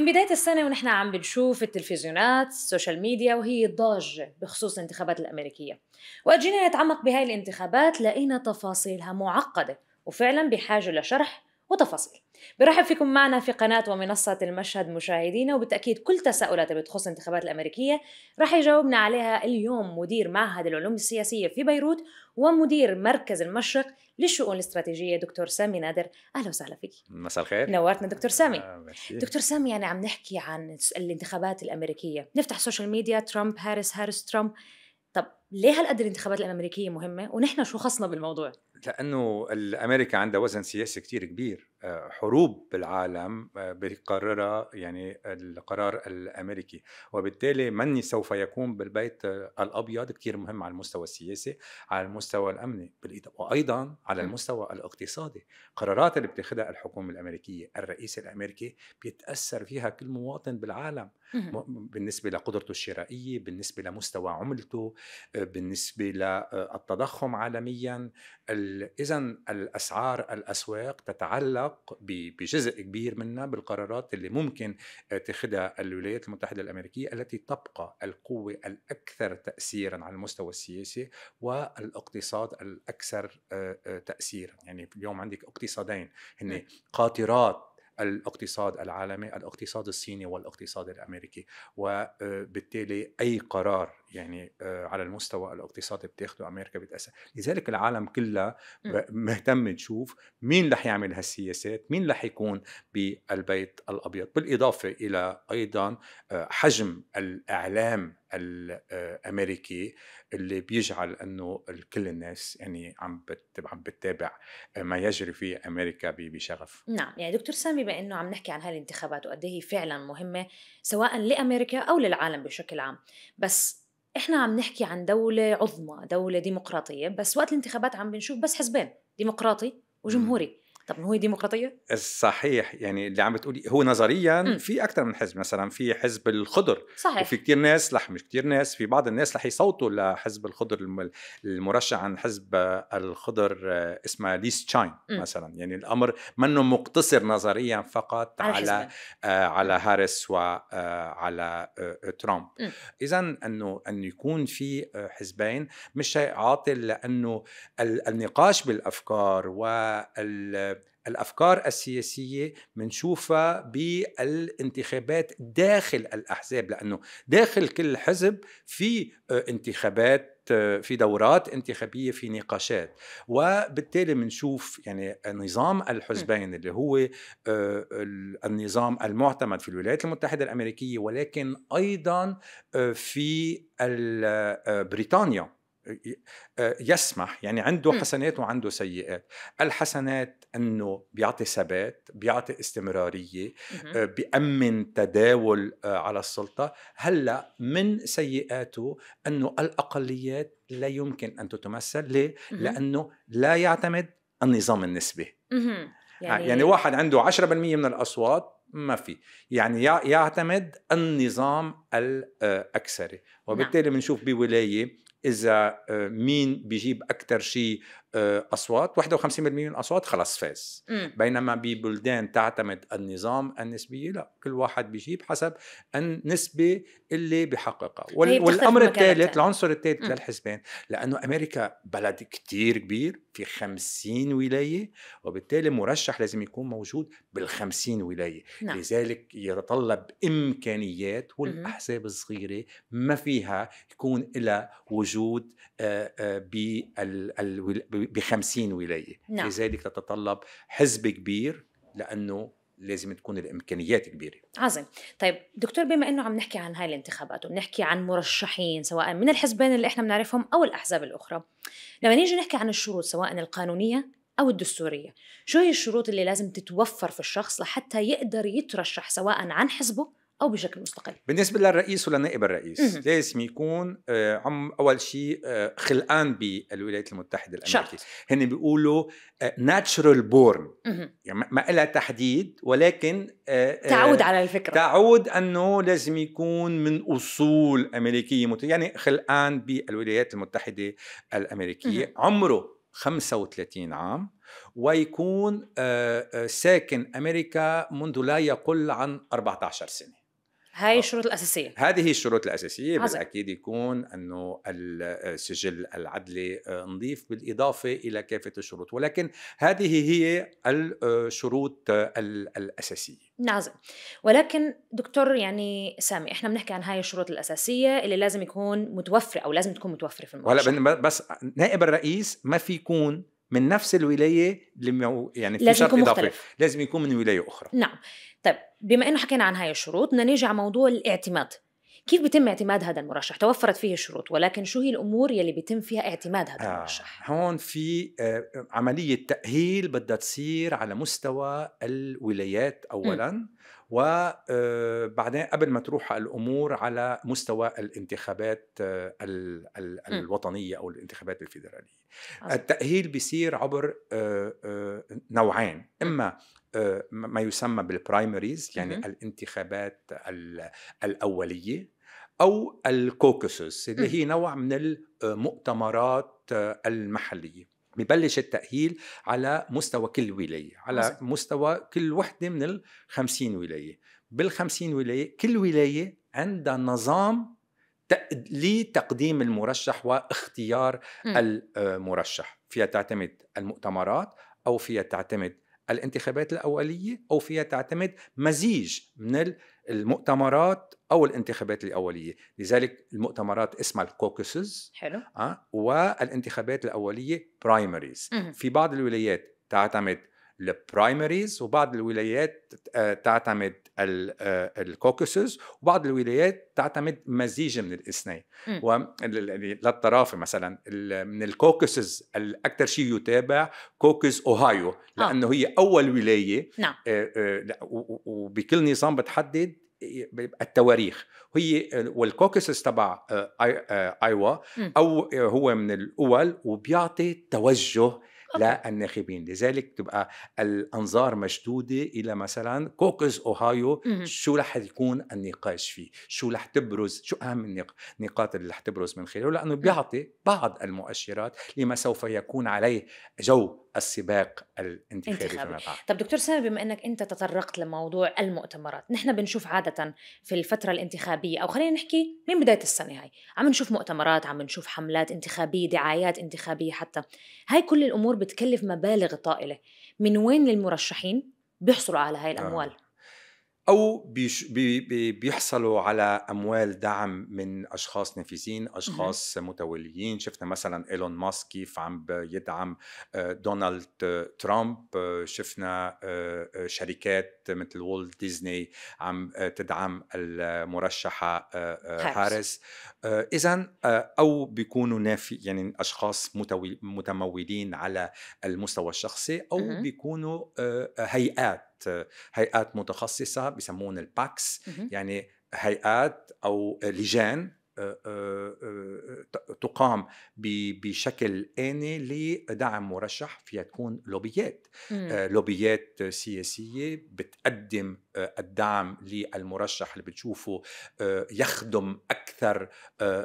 من بداية السنة ونحن عم بنشوف التلفزيونات السوشيال ميديا وهي ضاجة بخصوص الانتخابات الأمريكية وأجينا نتعمق بهاي الانتخابات لقينا تفاصيلها معقدة وفعلا بحاجة لشرح وتفاصيل برحب فيكم معنا في قناة ومنصة المشهد مشاهدينا وبالتأكيد كل تساؤلات بتخص الانتخابات الأمريكية رح يجاوبنا عليها اليوم مدير معهد العلوم السياسية في بيروت ومدير مركز المشرق للشؤون الاستراتيجية دكتور سامي نادر أهلا وسهلا فيك مساء الخير نورتنا دكتور سامي آه دكتور سامي يعني عم نحكي عن الانتخابات الأمريكية نفتح السوشيال ميديا ترامب هارس هارس ترامب طب ليه هالقد الانتخابات الأمريكية مهمة ونحن شو خصنا بالموضوع؟ لانه الامريكا عندها وزن سياسي كتير كبير آه، حروب بالعالم آه، بقررها يعني القرار الامريكي وبالتالي من سوف يكون بالبيت الابيض كثير مهم على المستوى السياسي على المستوى الامني وايضا على المستوى الاقتصادي قرارات اللي بتاخذها الحكومه الامريكيه الرئيس الامريكي بيتاثر فيها كل مواطن بالعالم بالنسبه لقدرته الشرائيه بالنسبه لمستوى عملته آه، بالنسبه للتضخم عالميا اذا الاسعار الاسواق تتعلق تتعلق بجزء كبير منها بالقرارات اللي ممكن آه، تاخذها الولايات المتحده الامريكيه التي تبقى القوه الاكثر تاثيرا على المستوى السياسي والاقتصاد الاكثر آه، آه، تاثيرا يعني اليوم عندك اقتصادين هن قاطرات الاقتصاد العالمي الاقتصاد الصيني والاقتصاد الامريكي وبالتالي اي قرار يعني آه، على المستوى الاقتصادي بتاخده امريكا بتأثر لذلك العالم كلها إمم. مهتم تشوف مين رح يعمل هالسياسات مين رح يكون بالبيت الابيض بالاضافه الى ايضا آه، حجم الاعلام الامريكي آه، اللي بيجعل انه كل الناس يعني عم عم بتتابع ما يجري في امريكا بشغف نعم يعني دكتور سامي بما انه عم نحكي عن هالانتخابات الانتخابات وقد إيه هي فعلا مهمه سواء لامريكا او للعالم بشكل عام بس احنا عم نحكي عن دولة عظمى دولة ديمقراطية بس وقت الانتخابات عم بنشوف بس حزبين ديمقراطي وجمهوري طب هو ديمقراطيه صحيح يعني اللي عم بتقولي هو نظريا م. في اكثر من حزب مثلا في حزب الخضر صحيح وفي كثير ناس رح مش كثير ناس في بعض الناس رح يصوتوا لحزب الخضر المرشح عن حزب الخضر آه، اسمه ليس تشاين مثلا يعني الامر منه مقتصر نظريا فقط على على, آه على هاريس وعلى آه،, آه ترامب اذا انه انه يكون في آه، حزبين مش شيء عاطل لانه النقاش بالافكار وال الافكار السياسيه بنشوفها بالانتخابات داخل الاحزاب لانه داخل كل حزب في آه، انتخابات آه، في دورات انتخابية في نقاشات وبالتالي بنشوف يعني نظام الحزبين اللي هو آه، النظام المعتمد في الولايات المتحدة الأمريكية ولكن أيضا في بريطانيا آه، يسمح يعني عنده حسنات وعنده سيئات الحسنات أنه بيعطي ثبات بيعطي استمرارية آه، بيأمن تداول آه، على السلطة هلأ من سيئاته أنه الأقليات لا يمكن أن تتمثل ليه؟ لأنه لا يعتمد النظام النسبي يعني, يعني واحد عنده 10% من الأصوات ما في يعني يعتمد النظام الأكثري نعم. وبالتالي بنشوف بولاية اذا آه، مين بيجيب اكثر شيء آه، اصوات 51% من الاصوات خلص فاز بينما ببلدان تعتمد النظام النسبيه لا كل واحد بيجيب حسب النسبه اللي بحققها وال... والامر الثالث العنصر الثالث للحزبين لانه امريكا بلد كتير كبير في 50 ولايه وبالتالي مرشح لازم يكون موجود بال50 ولايه نعم. لذلك يتطلب امكانيات والاحزاب الصغيره ما فيها يكون لها وجود آه، آه، بال ب 50 ولايه نعم. لذلك تتطلب حزب كبير لانه لازم تكون الامكانيات كبيره عظيم طيب دكتور بما انه عم نحكي عن هاي الانتخابات وبنحكي عن مرشحين سواء من الحزبين اللي احنا بنعرفهم او الاحزاب الاخرى لما نيجي نحكي عن الشروط سواء القانونيه او الدستوريه شو هي الشروط اللي لازم تتوفر في الشخص لحتى يقدر يترشح سواء عن حزبه او بشكل مستقل بالنسبه للرئيس ولنائب الرئيس لازم يكون آه، عم اول شيء آه، خلقان بالولايات المتحده الامريكيه هن بيقولوا ناتشرال آه، بورن يعني ما لها تحديد ولكن تعود على الفكره تعود انه لازم يكون من اصول امريكيه يعني خلقان بالولايات المتحده الامريكيه عمره 35 عام ويكون ساكن امريكا منذ لا يقل عن 14 سنه هاي الشروط الاساسيه هذه هي الشروط الاساسيه بس بالاكيد يكون انه السجل آه، العدلي آه، نظيف بالاضافه الى كافه الشروط ولكن هذه هي الشروط آه، الاساسيه نعم ولكن دكتور يعني سامي احنا بنحكي عن هاي الشروط الاساسيه اللي لازم يكون متوفره او لازم تكون متوفره في المؤشر هلا بس نائب الرئيس ما في يكون من نفس الولايه لم يعني في شرط اضافي مختلف. لازم يكون من ولايه اخرى نعم طيب بما انه حكينا عن هاي الشروط بدنا نيجي على موضوع الاعتماد كيف بيتم اعتماد هذا المرشح؟ توفرت فيه الشروط ولكن شو هي الامور يلي بيتم فيها اعتماد هذا آه المرشح؟ هون في آه، عمليه تاهيل بدها تصير على مستوى الولايات اولا م. وبعدين آه، قبل ما تروح الامور على مستوى الانتخابات آه، إمم. الوطنيه او الانتخابات الفيدراليه التاهيل بيصير عبر آه، نوعين إمم. اما ما يسمى بالبرايمريز يعني الانتخابات الاوليه او الكوكسوس اللي إمم. هي نوع من المؤتمرات المحليه ببلش التأهيل على مستوى كل ولاية على مزيد. مستوى كل وحدة من ال 50 ولاية بال 50 ولاية كل ولاية عندها نظام لتقديم المرشح واختيار م. المرشح فيها تعتمد المؤتمرات أو فيها تعتمد الانتخابات الأولية أو فيها تعتمد مزيج من المؤتمرات او الانتخابات الاوليه لذلك المؤتمرات اسمها الكوكسز حلو آه والانتخابات الاوليه برايمريز في بعض الولايات تعتمد البرايمريز وبعض الولايات آه، تعتمد آه، الكوكسز وبعض الولايات تعتمد مزيج من الاثنين يعني للطرافه مثلا من الكوكسز الاكثر شيء يتابع كوكس اوهايو آه. لانه آه. هي اول ولايه نعم. وبكل نظام بتحدد التواريخ هي والكوكسس تبع ايوا او هو من الاول وبيعطي توجه آه. لا الناخبين لذلك تبقى الأنظار مشدودة إلى مثلا كوكس أوهايو شو رح يكون النقاش فيه شو رح تبرز شو أهم النقاط اللي رح تبرز من خلاله لأنه بيعطي بعض المؤشرات لما سوف يكون عليه جو السباق الانتخابي فيما بعد طب دكتور سامي بما انك انت تطرقت لموضوع المؤتمرات نحن بنشوف عاده في الفتره الانتخابيه او خلينا نحكي من بدايه السنه هاي عم نشوف مؤتمرات عم نشوف حملات انتخابيه دعايات انتخابيه حتى هاي كل الامور بتكلف مبالغ طائله من وين للمرشحين بيحصلوا على هاي آه. الاموال آه. او بيش بي بيحصلوا على اموال دعم من اشخاص نفيسين اشخاص متوليين شفنا مثلا ايلون ماسك كيف عم بيدعم آه، دونالد آه، ترامب آه، شفنا شركات مثل وولد ديزني عم تدعم المرشحه هاريس اذا او بيكونوا نافي يعني اشخاص متمولين على المستوى الشخصي او بيكونوا هيئات هيئات هيئات متخصصه بسمون الباكس يعني هيئات او لجان تقام بشكل آني لدعم مرشح فيها تكون لوبيات آه، لوبيات سياسية بتقدم آه، الدعم للمرشح اللي بتشوفه آه، يخدم أكثر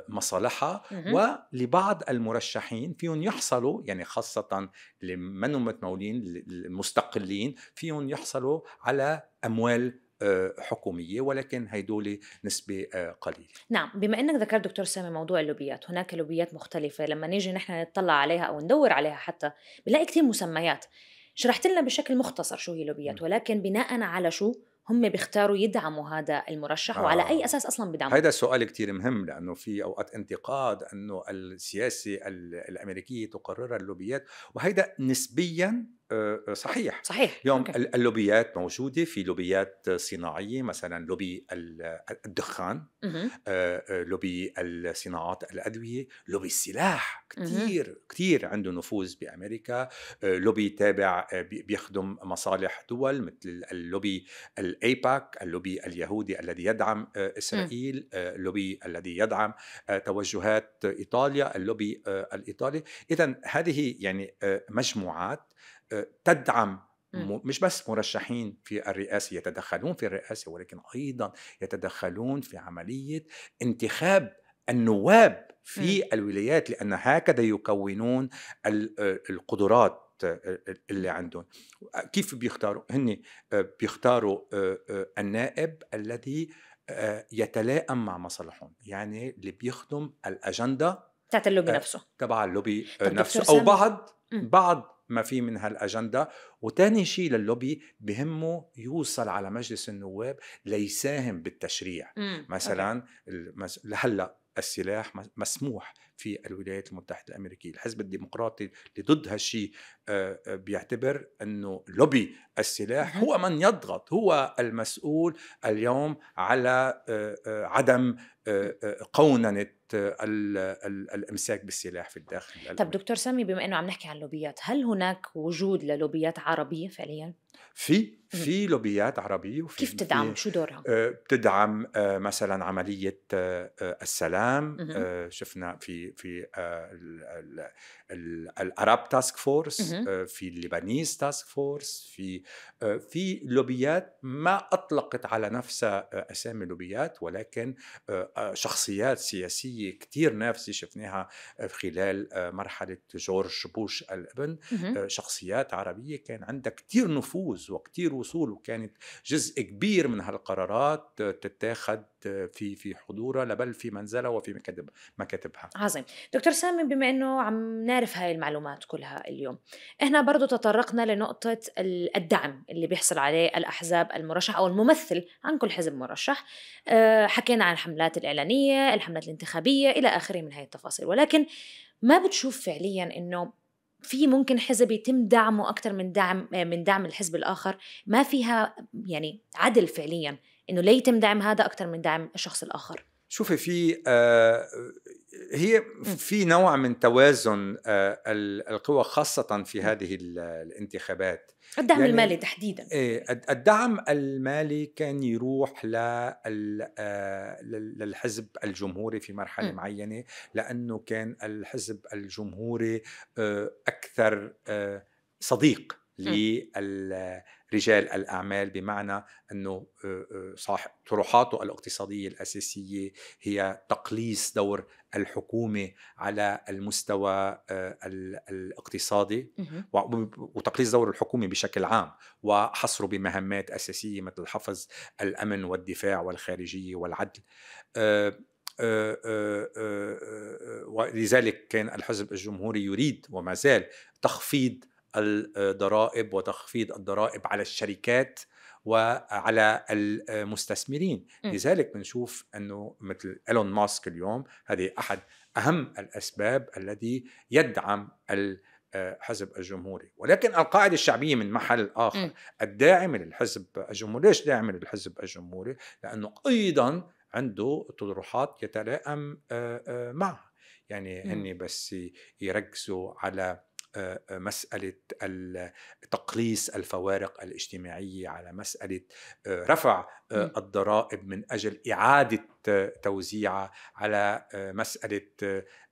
مصالحها ولبعض المرشحين فيهم يحصلوا يعني خاصة اللي منهم متمولين المستقلين فيهم يحصلوا على أموال آه، حكوميه ولكن هيدول نسبه آه، قليله. نعم بما انك ذكرت دكتور سامي موضوع اللوبيات، هناك لوبيات مختلفه لما نيجي نحن نطلع عليها او ندور عليها حتى بنلاقي كثير مسميات. شرحت لنا بشكل مختصر شو هي لوبيات ولكن بناء على شو هم بيختاروا يدعموا هذا المرشح آه. وعلى اي اساس اصلا بدعموا هذا سؤال كثير مهم لانه في اوقات انتقاد انه السياسه الامريكيه تقررها اللوبيات وهذا نسبيا آه، آه، صحيح صحيح اليوم okay. اللوبيات موجوده في لوبيات صناعيه مثلا لوبي الدخان mm -hmm. لوبي الصناعات الادويه لوبي السلاح كثير mm -hmm. كثير عنده نفوذ بامريكا لوبي تابع بيخدم مصالح دول مثل اللوبي الايباك اللوبي اليهودي الذي يدعم اسرائيل mm -hmm. اللوبي الذي يدعم توجهات ايطاليا اللوبي الايطالي اذا هذه يعني مجموعات تدعم إمم. مش بس مرشحين في الرئاسة يتدخلون في الرئاسة ولكن أيضا يتدخلون في عملية انتخاب النواب في إمم. الولايات لأن هكذا يكونون آه، القدرات آه، اللي عندهم كيف بيختاروا هن آه، بيختاروا النائب الذي يتلائم مع مصالحهم يعني اللي بيخدم الأجندة تاعت اللوبي نفسه تبع اللوبي نفسه أو بعض إمم. بعض ما في من هالاجنده وثاني شيء للوبي بهمه يوصل على مجلس النواب ليساهم بالتشريع مم. مثلا لهلا السلاح مسموح في الولايات المتحدة الأمريكية الحزب الديمقراطي اللي ضد هالشيء آه، آه، بيعتبر أنه لوبي السلاح هو من يضغط هو المسؤول اليوم على آه، عدم قوننة الامساك بالسلاح في الداخل طب دكتور سامي بما انه عم نحكي عن لوبيات هل هناك وجود للوبيات عربيه فعليا في في لوبيات عربيه وفي كيف تدعم شو دورها آه، بتدعم آه، مثلا عمليه آه، السلام شفنا في في الاراب تاسك فورس في اللبنيز تاسك فورس في في لوبيات ما اطلقت على نفسها اسامي لوبيات ولكن شخصيات سياسيه كثير نافذه شفناها خلال مرحله جورج بوش الابن شخصيات عربيه كان عندها كثير نفوذ وكثير الوصول وكانت جزء كبير من هالقرارات تتاخذ في في حضورها بل في منزلها وفي مكاتب مكاتبها عظيم دكتور سامي بما انه عم نعرف هاي المعلومات كلها اليوم احنا برضو تطرقنا لنقطة الدعم اللي بيحصل عليه الأحزاب المرشح أو الممثل عن كل حزب مرشح آه، حكينا عن الحملات الإعلانية الحملات الانتخابية إلى آخره من هاي التفاصيل ولكن ما بتشوف فعليا انه في ممكن حزب يتم دعمه اكثر من دعم من دعم الحزب الاخر ما فيها يعني عدل فعليا انه لا يتم دعم هذا اكثر من دعم الشخص الاخر شوفي في آه هي في نوع من توازن آه القوى خاصة في هذه الانتخابات الدعم يعني المالي تحديدا إيه الدعم المالي كان يروح آه، للحزب الجمهوري في مرحله م. إمم. معينه لانه كان الحزب الجمهوري آه، اكثر آه، صديق إمم. لرجال الأعمال بمعنى أنه صاحب طروحاته الاقتصادية الأساسية هي تقليص دور الحكومة على المستوى الاقتصادي وتقليص دور الحكومة بشكل عام وحصره بمهمات أساسية مثل حفظ الأمن والدفاع والخارجية والعدل ولذلك كان الحزب الجمهوري يريد وما زال تخفيض الضرائب وتخفيض الضرائب على الشركات وعلى المستثمرين م. إمم. لذلك بنشوف أنه مثل إيلون ماسك اليوم هذه أحد أهم الأسباب الذي يدعم الحزب آه، الجمهوري ولكن القاعدة الشعبية من محل آخر م. إمم. الداعم للحزب الجمهوري ليش داعم للحزب الجمهوري؟ لأنه أيضا عنده طروحات يتلائم آه، آه، معها يعني إمم. هن بس يركزوا على آه، آه، مسألة تقليص الفوارق الاجتماعية على مسألة آه، رفع الضرائب من أجل إعادة توزيعها على مسألة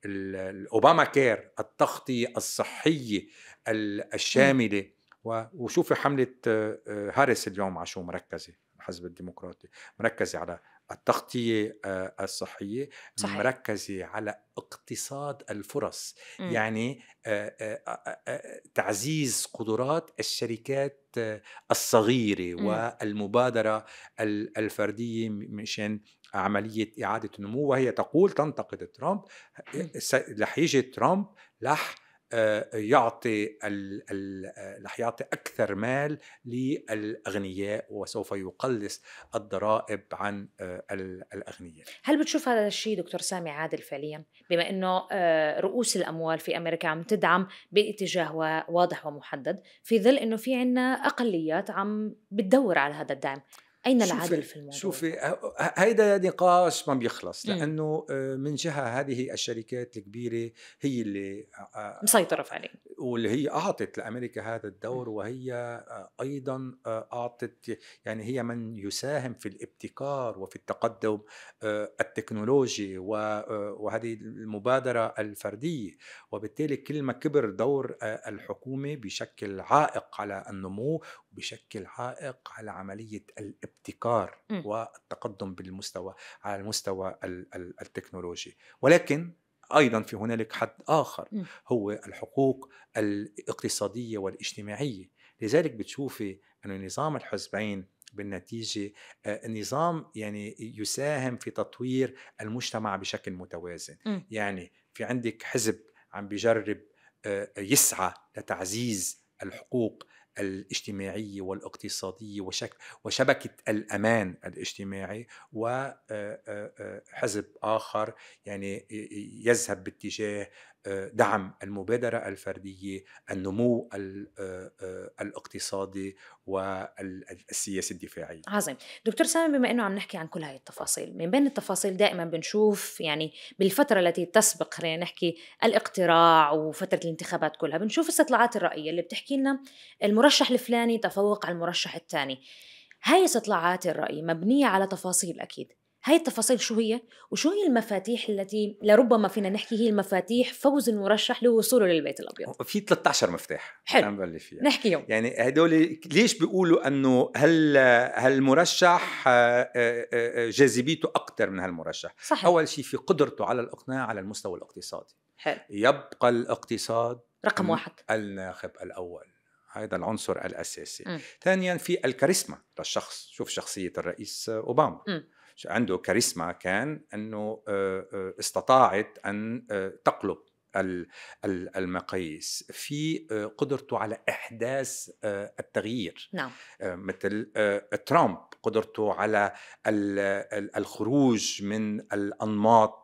الأوباما كير التغطية الصحية الشاملة وشوفي حملة هاريس اليوم على شو مركزة الحزب الديمقراطي مركزة على التغطية آه، الصحية صحيح. مركزة على اقتصاد الفرص م. إمم. يعني تعزيز قدرات الشركات آه، الصغيرة إمم. م. والمبادرة الفردية مشان عملية إعادة النمو وهي تقول تنتقد ترامب إمم. رح يجي ترامب رح يعطي آه، رح يعطي اكثر مال للاغنياء وسوف يقلص الضرائب عن آه، الاغنياء. هل بتشوف هذا الشيء دكتور سامي عادل فعليا بما انه آه، رؤوس الاموال في امريكا عم تدعم باتجاه واضح ومحدد في ظل انه في عنا اقليات عم بتدور على هذا الدعم، اين العدل في الموضوع؟ شوفي هيدا نقاش ما بيخلص إمم. لانه آه، من جهه هذه الشركات الكبيره هي اللي آه، آه، مسيطره فعليا واللي هي أعطت لأمريكا هذا إمم. الدور وهي أيضا أعطت يعني هي من يساهم في الابتكار وفي التقدم التكنولوجي وهذه المبادرة الفردية وبالتالي كل ما كبر دور الحكومة بشكل عائق على النمو بشكل عائق على عملية الابتكار إمم. والتقدم بالمستوى على المستوى التكنولوجي ولكن ايضا في هنالك حد اخر هو الحقوق الاقتصاديه والاجتماعيه لذلك بتشوفي انه نظام الحزبين بالنتيجه آه، نظام يعني يساهم في تطوير المجتمع بشكل متوازن م. يعني في عندك حزب عم بجرب آه، يسعى لتعزيز الحقوق الاجتماعية والاقتصادية وشك وشبكة الأمان الاجتماعي وحزب آخر يعني يذهب باتجاه آه، دعم المبادرة الفردية النمو آه، آه، الاقتصادي والسياسة الدفاعية عظيم دكتور سامي بما أنه عم نحكي عن كل هاي التفاصيل من بين التفاصيل دائما بنشوف يعني بالفترة التي تسبق خلينا نحكي الاقتراع وفترة الانتخابات كلها بنشوف استطلاعات الرأي اللي بتحكي لنا المرشح الفلاني تفوق على المرشح الثاني هاي استطلاعات الرأي مبنية على تفاصيل أكيد هاي التفاصيل شو هي وشو هي المفاتيح التي لربما فينا نحكي هي المفاتيح فوز المرشح لوصوله للبيت الابيض في 13 مفتاح حلو نبلي فيها نحكيهم يعني هدول ليش بيقولوا انه هل هالمرشح آه، آه، آه، جاذبيته اكثر من هالمرشح صحيح. اول شيء في قدرته على الاقناع على المستوى الاقتصادي حلو. يبقى الاقتصاد رقم واحد الناخب الاول هذا العنصر الاساسي ثانيا في الكاريزما للشخص شوف شخصيه الرئيس اوباما م. عنده كاريزما كان انه آه، آه، استطاعت ان آه، تقلب المقاييس في قدرته على احداث التغيير نعم مثل ترامب قدرته على الخروج من الانماط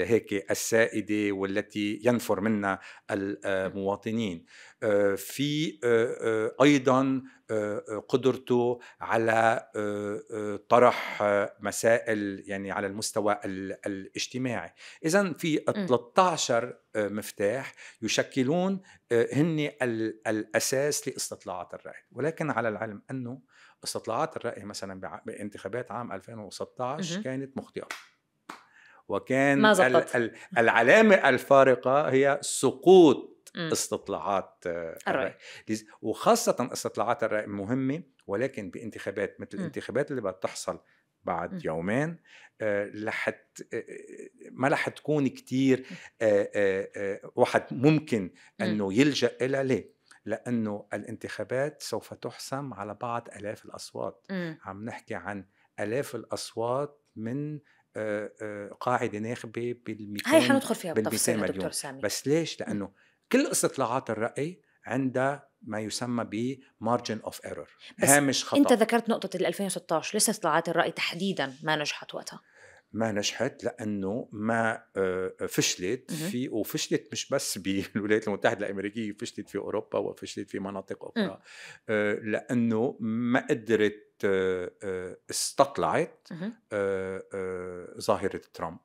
هيك السائدة والتي ينفر منها المواطنين نعم. آه، في آه، آه، ايضا قدرته على طرح مسائل يعني على المستوى الاجتماعي اذا في 13 إمم. مفتاح يشكلون هن الاساس لاستطلاعات الراي ولكن على العلم انه استطلاعات الراي مثلا بانتخابات عام 2016 كانت مخطئه وكان ما العلامه الفارقه هي سقوط إمم. استطلاعات آه، الرأي وخاصة استطلاعات الرأي مهمة ولكن بانتخابات مثل إمم. الانتخابات اللي بدها تحصل بعد إمم. يومين آه، لحت آه، ما رح تكون كتير واحد ممكن انه يلجا لها ليه؟ لانه الانتخابات سوف تحسم على بعض الاف الاصوات عم نحكي عن الاف الاصوات من قاعده ناخبه بال هاي حندخل فيها بالتفصيل دكتور سامي بس ليش؟ لانه كل استطلاعات الرأي عندها ما يسمى ب margin of error هامش إيه خطأ أنت ذكرت نقطة ال 2016 لسه استطلاعات الرأي تحديدا ما نجحت وقتها ما نجحت لانه ما آه، فشلت في وفشلت مش بس بالولايات المتحده الامريكيه فشلت في اوروبا وفشلت في مناطق اخرى آه، لانه ما قدرت آه، استطلعت ظاهره ترامب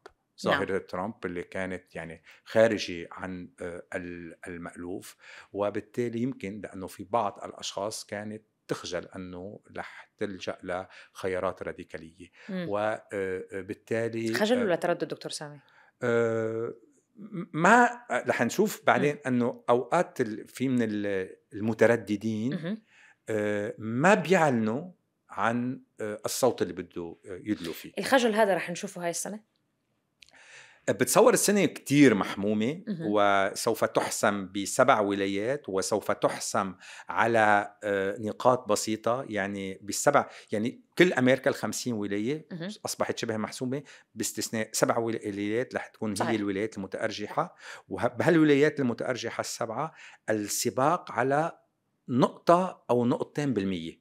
نعم. ظاهره نعم. ترامب اللي كانت يعني خارجه عن آه، المالوف وبالتالي يمكن لانه في بعض الاشخاص كانت تخجل انه رح تلجا لخيارات راديكاليه مم. وبالتالي آه، آه، خجل ولا تردد دكتور سامي؟ أه ما رح نشوف بعدين انه اوقات في من المترددين ما بيعلنوا عن الصوت اللي بده يدلوا فيه الخجل هذا رح نشوفه هاي السنه بتصور السنة كتير محمومة وسوف تحسم بسبع ولايات وسوف تحسم على آه، نقاط بسيطة يعني بالسبع يعني كل أمريكا الخمسين ولاية أصبحت شبه محسومة باستثناء سبع ولايات رح تكون هي الولايات المتأرجحة وبهالولايات المتأرجحة السبعة السباق على نقطة أو نقطتين بالمية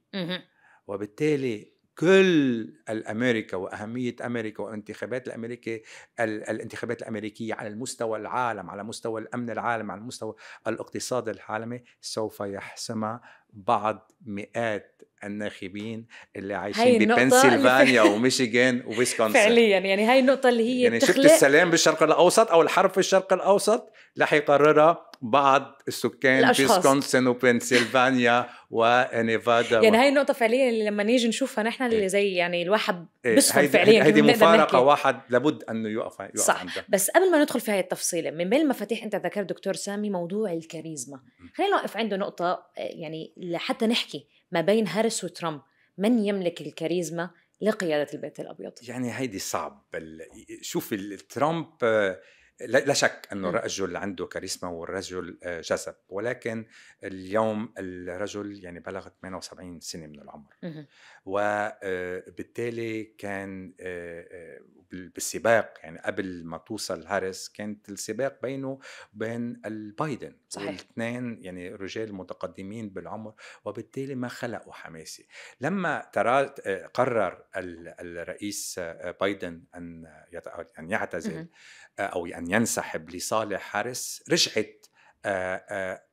وبالتالي كل الامريكا واهميه امريكا والانتخابات الامريكيه الانتخابات الامريكيه على المستوى العالم على مستوى الامن العالمي على مستوى الاقتصاد العالمي سوف يحسمها بعض مئات الناخبين اللي عايشين ببنسلفانيا وميشيغان وويسكونسن فعليا يعني هاي النقطة اللي هي يعني شفت السلام بالشرق الأوسط أو الحرب في الشرق الأوسط رح يقررها بعض السكان في ويسكونسن وبنسلفانيا ونيفادا يعني و... هاي النقطة فعليا اللي لما نيجي نشوفها نحن اللي إيه. زي يعني الواحد بيصفن إيه فعليا هيدي مفارقة واحد لابد أنه يقف يقف صح عندها. بس قبل ما ندخل في هاي التفصيلة من بين المفاتيح أنت ذكرت دكتور سامي موضوع الكاريزما خلينا نوقف عنده نقطة آه، يعني لحتى نحكي ما بين هاريس وترامب من يملك الكاريزما لقيادة البيت الأبيض يعني هيدي صعب شوف ترامب لا شك أنه الرجل عنده كاريزما والرجل آه، جذب ولكن اليوم الرجل يعني بلغ 78 سنة من العمر وبالتالي آه، كان آه، آه، بالسباق يعني قبل ما توصل هاريس كانت السباق بينه وبين البايدن صحيح الاثنين يعني رجال متقدمين بالعمر وبالتالي ما خلقوا حماسي لما قرر الرئيس بايدن ان ان يعتزل او ان ينسحب لصالح هاريس رجعت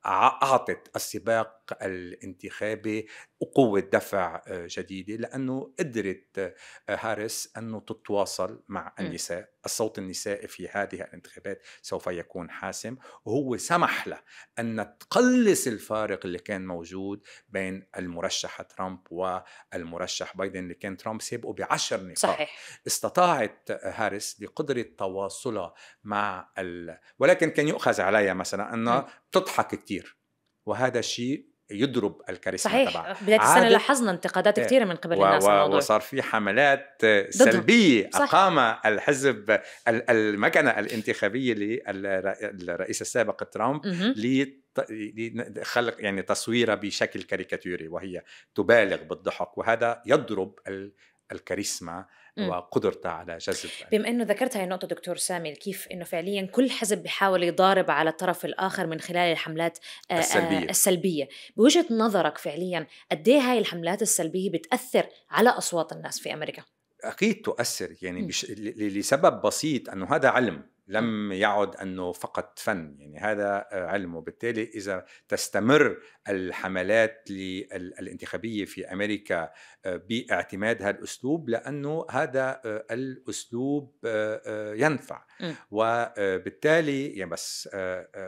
اعطت السباق الحق الانتخابي وقوة دفع آه، جديدة لأنه قدرت آه، هاريس أنه تتواصل مع إمم. النساء الصوت النسائي في هذه الانتخابات سوف يكون حاسم وهو سمح له أن تقلص الفارق اللي كان موجود بين المرشح ترامب والمرشح بايدن اللي كان ترامب سابقه بعشر نقاط صحيح. استطاعت آه، هاريس بقدرة تواصلها مع ال... ولكن كان يؤخذ عليها مثلا أنها بتضحك إمم. كثير وهذا الشيء يضرب الكاريزما صحيح بدايه السنه لاحظنا انتقادات إيه. كثيره من قبل و الناس و الموضوع. وصار في حملات سلبيه اقام الحزب المكنه الانتخابيه للرئيس السابق ترامب لخلق يعني تصويره بشكل كاريكاتوري وهي تبالغ بالضحك وهذا يضرب الكاريزما وقدرتها على جذب بما انه ذكرت هاي النقطه دكتور سامي كيف انه فعليا كل حزب بيحاول يضارب على الطرف الاخر من خلال الحملات آه، آه، السلبيه السلبيه بوجهه نظرك فعليا قد ايه هاي الحملات السلبيه بتاثر على اصوات الناس في امريكا اكيد تؤثر يعني بش... لسبب بسيط انه هذا علم لم يعد انه فقط فن يعني هذا آه، علم وبالتالي اذا تستمر الحملات الانتخابيه في امريكا آه، باعتماد هذا الاسلوب لانه هذا آه، الاسلوب ينفع وبالتالي يعني بس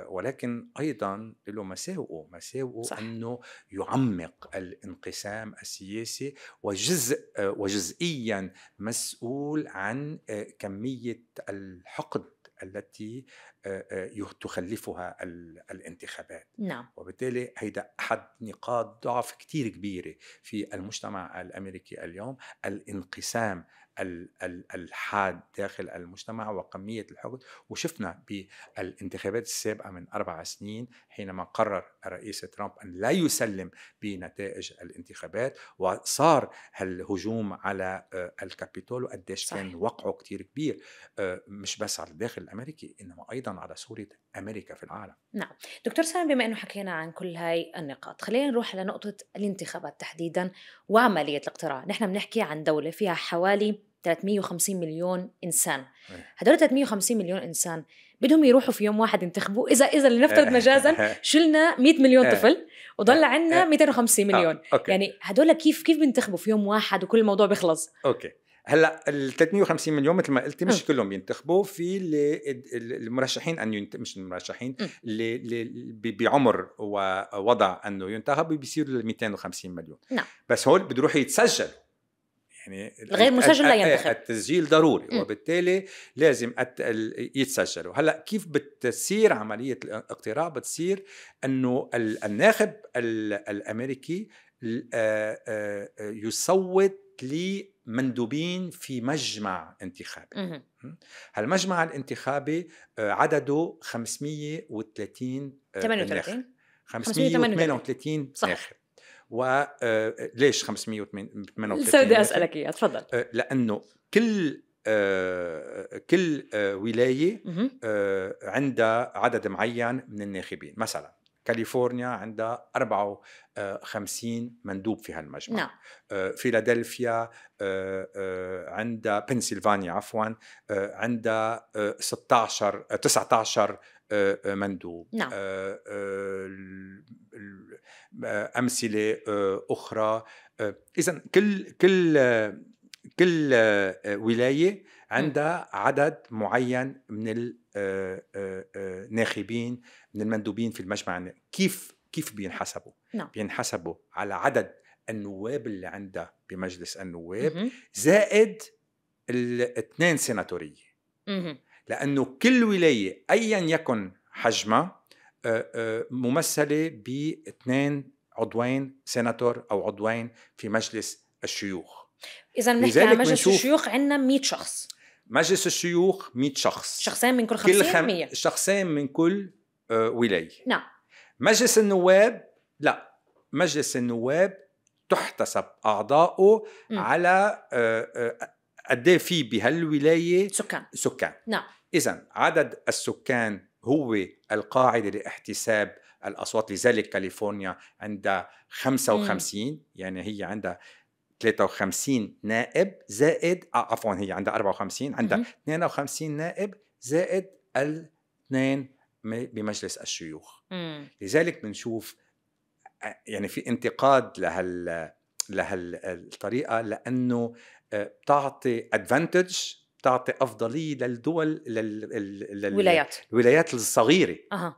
ولكن ايضا له مساوئه مساوئه صح. انه يعمق الانقسام السياسي وجزء وجزئيا مسؤول عن كميه الحقد التي تخلفها الانتخابات نعم. وبالتالي هيدا أحد نقاط ضعف كتير كبيرة في نعم. المجتمع الأمريكي اليوم الانقسام الحاد داخل المجتمع وكمية الحقد وشفنا بالانتخابات السابقة من أربع سنين حينما قرر الرئيس ترامب أن لا يسلم بنتائج الانتخابات وصار الهجوم على آه، الكابيتول وقديش كان وقعه كتير كبير آه، مش بس على الداخل الأمريكي إنما أيضا على صورة أمريكا في العالم نعم دكتور سامي بما أنه حكينا عن كل هاي النقاط خلينا نروح على نقطة الانتخابات تحديدا وعملية الاقتراع نحن بنحكي عن دولة فيها حوالي 350 مليون انسان إيه. هدول 350 مليون انسان بدهم يروحوا في يوم واحد ينتخبوا اذا اذا لنفترض إيه. مجازا شلنا 100 مليون إيه. طفل وضل عندنا 250 آه، مليون يعني هدول كيف كيف بينتخبوا في يوم واحد وكل الموضوع بيخلص اوكي هلا ال 350 مليون مثل ما قلتي مش كلهم بينتخبوا في المرشحين ان ينت... مش المرشحين اللي بعمر ووضع انه ينتخبوا بيصيروا ل 250 مليون نعم بس هول بده يروحوا يتسجلوا يعني الغير مسجل لا ينتخب التسجيل ضروري م. وبالتالي لازم يتسجلوا هلا كيف بتصير عمليه الاقتراع بتصير انه الناخب الامريكي يصوت لمندوبين في مجمع انتخابي هالمجمع الانتخابي عدده 530 38 538 ناخب وليش 588 سودي اسالك اياها تفضل آه، لانه كل آه، كل آه، ولايه عندها عدد معين من الناخبين مثلا كاليفورنيا عندها 54 مندوب في هالمجمع نعم. فيلادلفيا عندها بنسلفانيا عفوا عندها 16 19 آه، آه، مندوب نعم. آه، امثله اخرى اذا كل كل كل ولايه إمم. عندها عدد معين من الناخبين من المندوبين في المجمع كيف كيف بينحسبوا نعم. بينحسبوا على عدد النواب اللي عندها بمجلس النواب زائد الاثنين سيناتوريه لأنه كل ولاية أيا يكن حجمها آه، آه، ممثلة باثنين عضوين سيناتور أو عضوين في مجلس الشيوخ إذا بنحكي عن مجلس الشيوخ عندنا 100 شخص مجلس الشيوخ 100 شخص شخصين من كل 50% كل خم... شخصين من كل آه، ولاية نعم مجلس النواب لا مجلس النواب تحتسب أعضاؤه على قد ايه في بهالولايه سكان سكان نعم اذا عدد السكان هو القاعده لاحتساب الاصوات لذلك كاليفورنيا عندها 55 مم. يعني هي عندها 53 نائب زائد آه، عفوا هي عندها 54 عندها 52 نائب زائد الاثنين بمجلس الشيوخ مم. لذلك بنشوف آه، يعني في انتقاد لهال لهالطريقه لانه آه، بتعطي ادفانتج بتعطي افضليه للدول للولايات لل... الولايات الولايات الصغيره أه.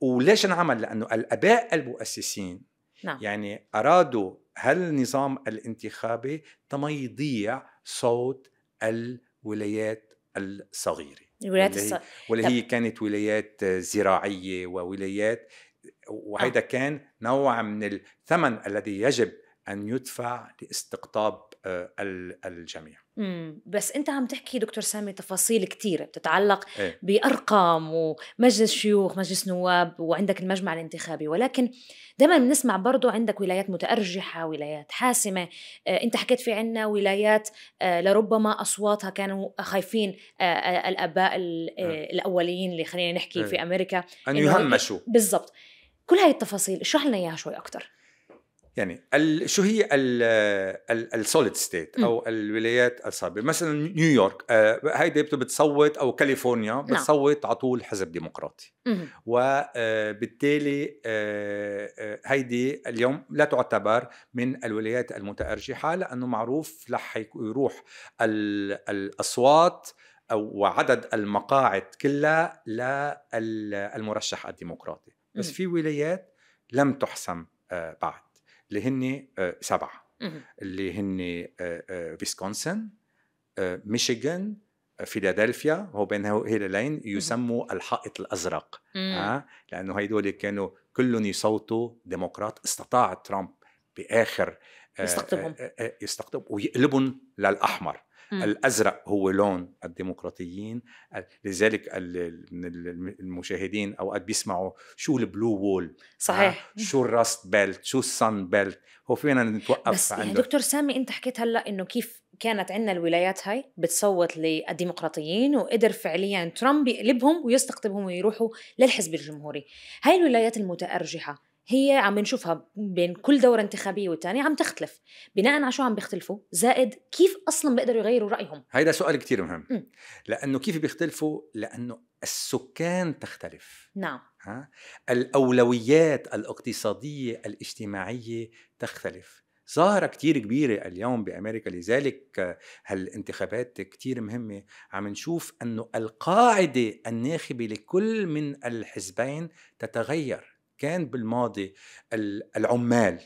وليش انعمل؟ لانه الاباء المؤسسين نعم. يعني ارادوا هالنظام الانتخابي تما يضيع صوت الولايات الصغيره الولايات الصغيره واللي هي كانت ولايات زراعيه وولايات وهيدا آه. كان نوع من الثمن الذي يجب ان يدفع لاستقطاب آه، الجميع مم. بس انت عم تحكي دكتور سامي تفاصيل كثيره بتتعلق ايه؟ بارقام ومجلس شيوخ مجلس نواب وعندك المجمع الانتخابي ولكن دائما بنسمع برضه عندك ولايات متارجحه ولايات حاسمه اه انت حكيت في عنا ولايات اه لربما اصواتها كانوا خايفين اه, آه، الاباء اه إيه. الاوليين اللي خلينا نحكي ايه؟ في امريكا ان يهمشوا بالضبط كل هاي التفاصيل اشرح لنا اياها شوي اكثر يعني شو هي السوليد ستيت او الولايات الصعبه مثلا نيويورك آه، هيدي بتصوت او كاليفورنيا نعم. بتصوت على طول حزب ديمقراطي وبالتالي آه، آه، هيدي اليوم لا تعتبر من الولايات المتارجحه لانه معروف رح يروح الاصوات او وعدد المقاعد كلها للمرشح الديمقراطي بس في ولايات لم تحسم بعد اللي هن آه، سبعه اللي هن فيسكونسن ميشيغان فيلادلفيا هو بين هلالين يسموا الحائط الازرق ها آه، لانه هيدول كانوا كلهم يصوتوا ديمقراط استطاع ترامب باخر آه، يستقطبهم يستقطب ويقلبهم للاحمر الازرق هو لون الديمقراطيين آه، لذلك المشاهدين اوقات بيسمعوا شو البلو وول آه، صحيح شو الراست بيلت شو الصن بيلت هو فينا نتوقف بس عنده يعني دكتور سامي انت حكيت هلا انه كيف كانت عندنا الولايات هاي بتصوت للديمقراطيين وقدر فعليا ترامب يقلبهم ويستقطبهم ويروحوا للحزب الجمهوري هاي الولايات المتأرجحة هي عم نشوفها بين كل دورة انتخابية والتانية عم تختلف بناء على شو عم بيختلفوا زائد كيف أصلا بيقدروا يغيروا رأيهم هيدا سؤال كتير مهم م. لأنه كيف بيختلفوا لأنه السكان تختلف نعم ها؟ الأولويات الاقتصادية الاجتماعية تختلف ظاهرة كتير كبيرة اليوم بأمريكا لذلك هالانتخابات كتير مهمة عم نشوف أنه القاعدة الناخبة لكل من الحزبين تتغير كان بالماضي العمال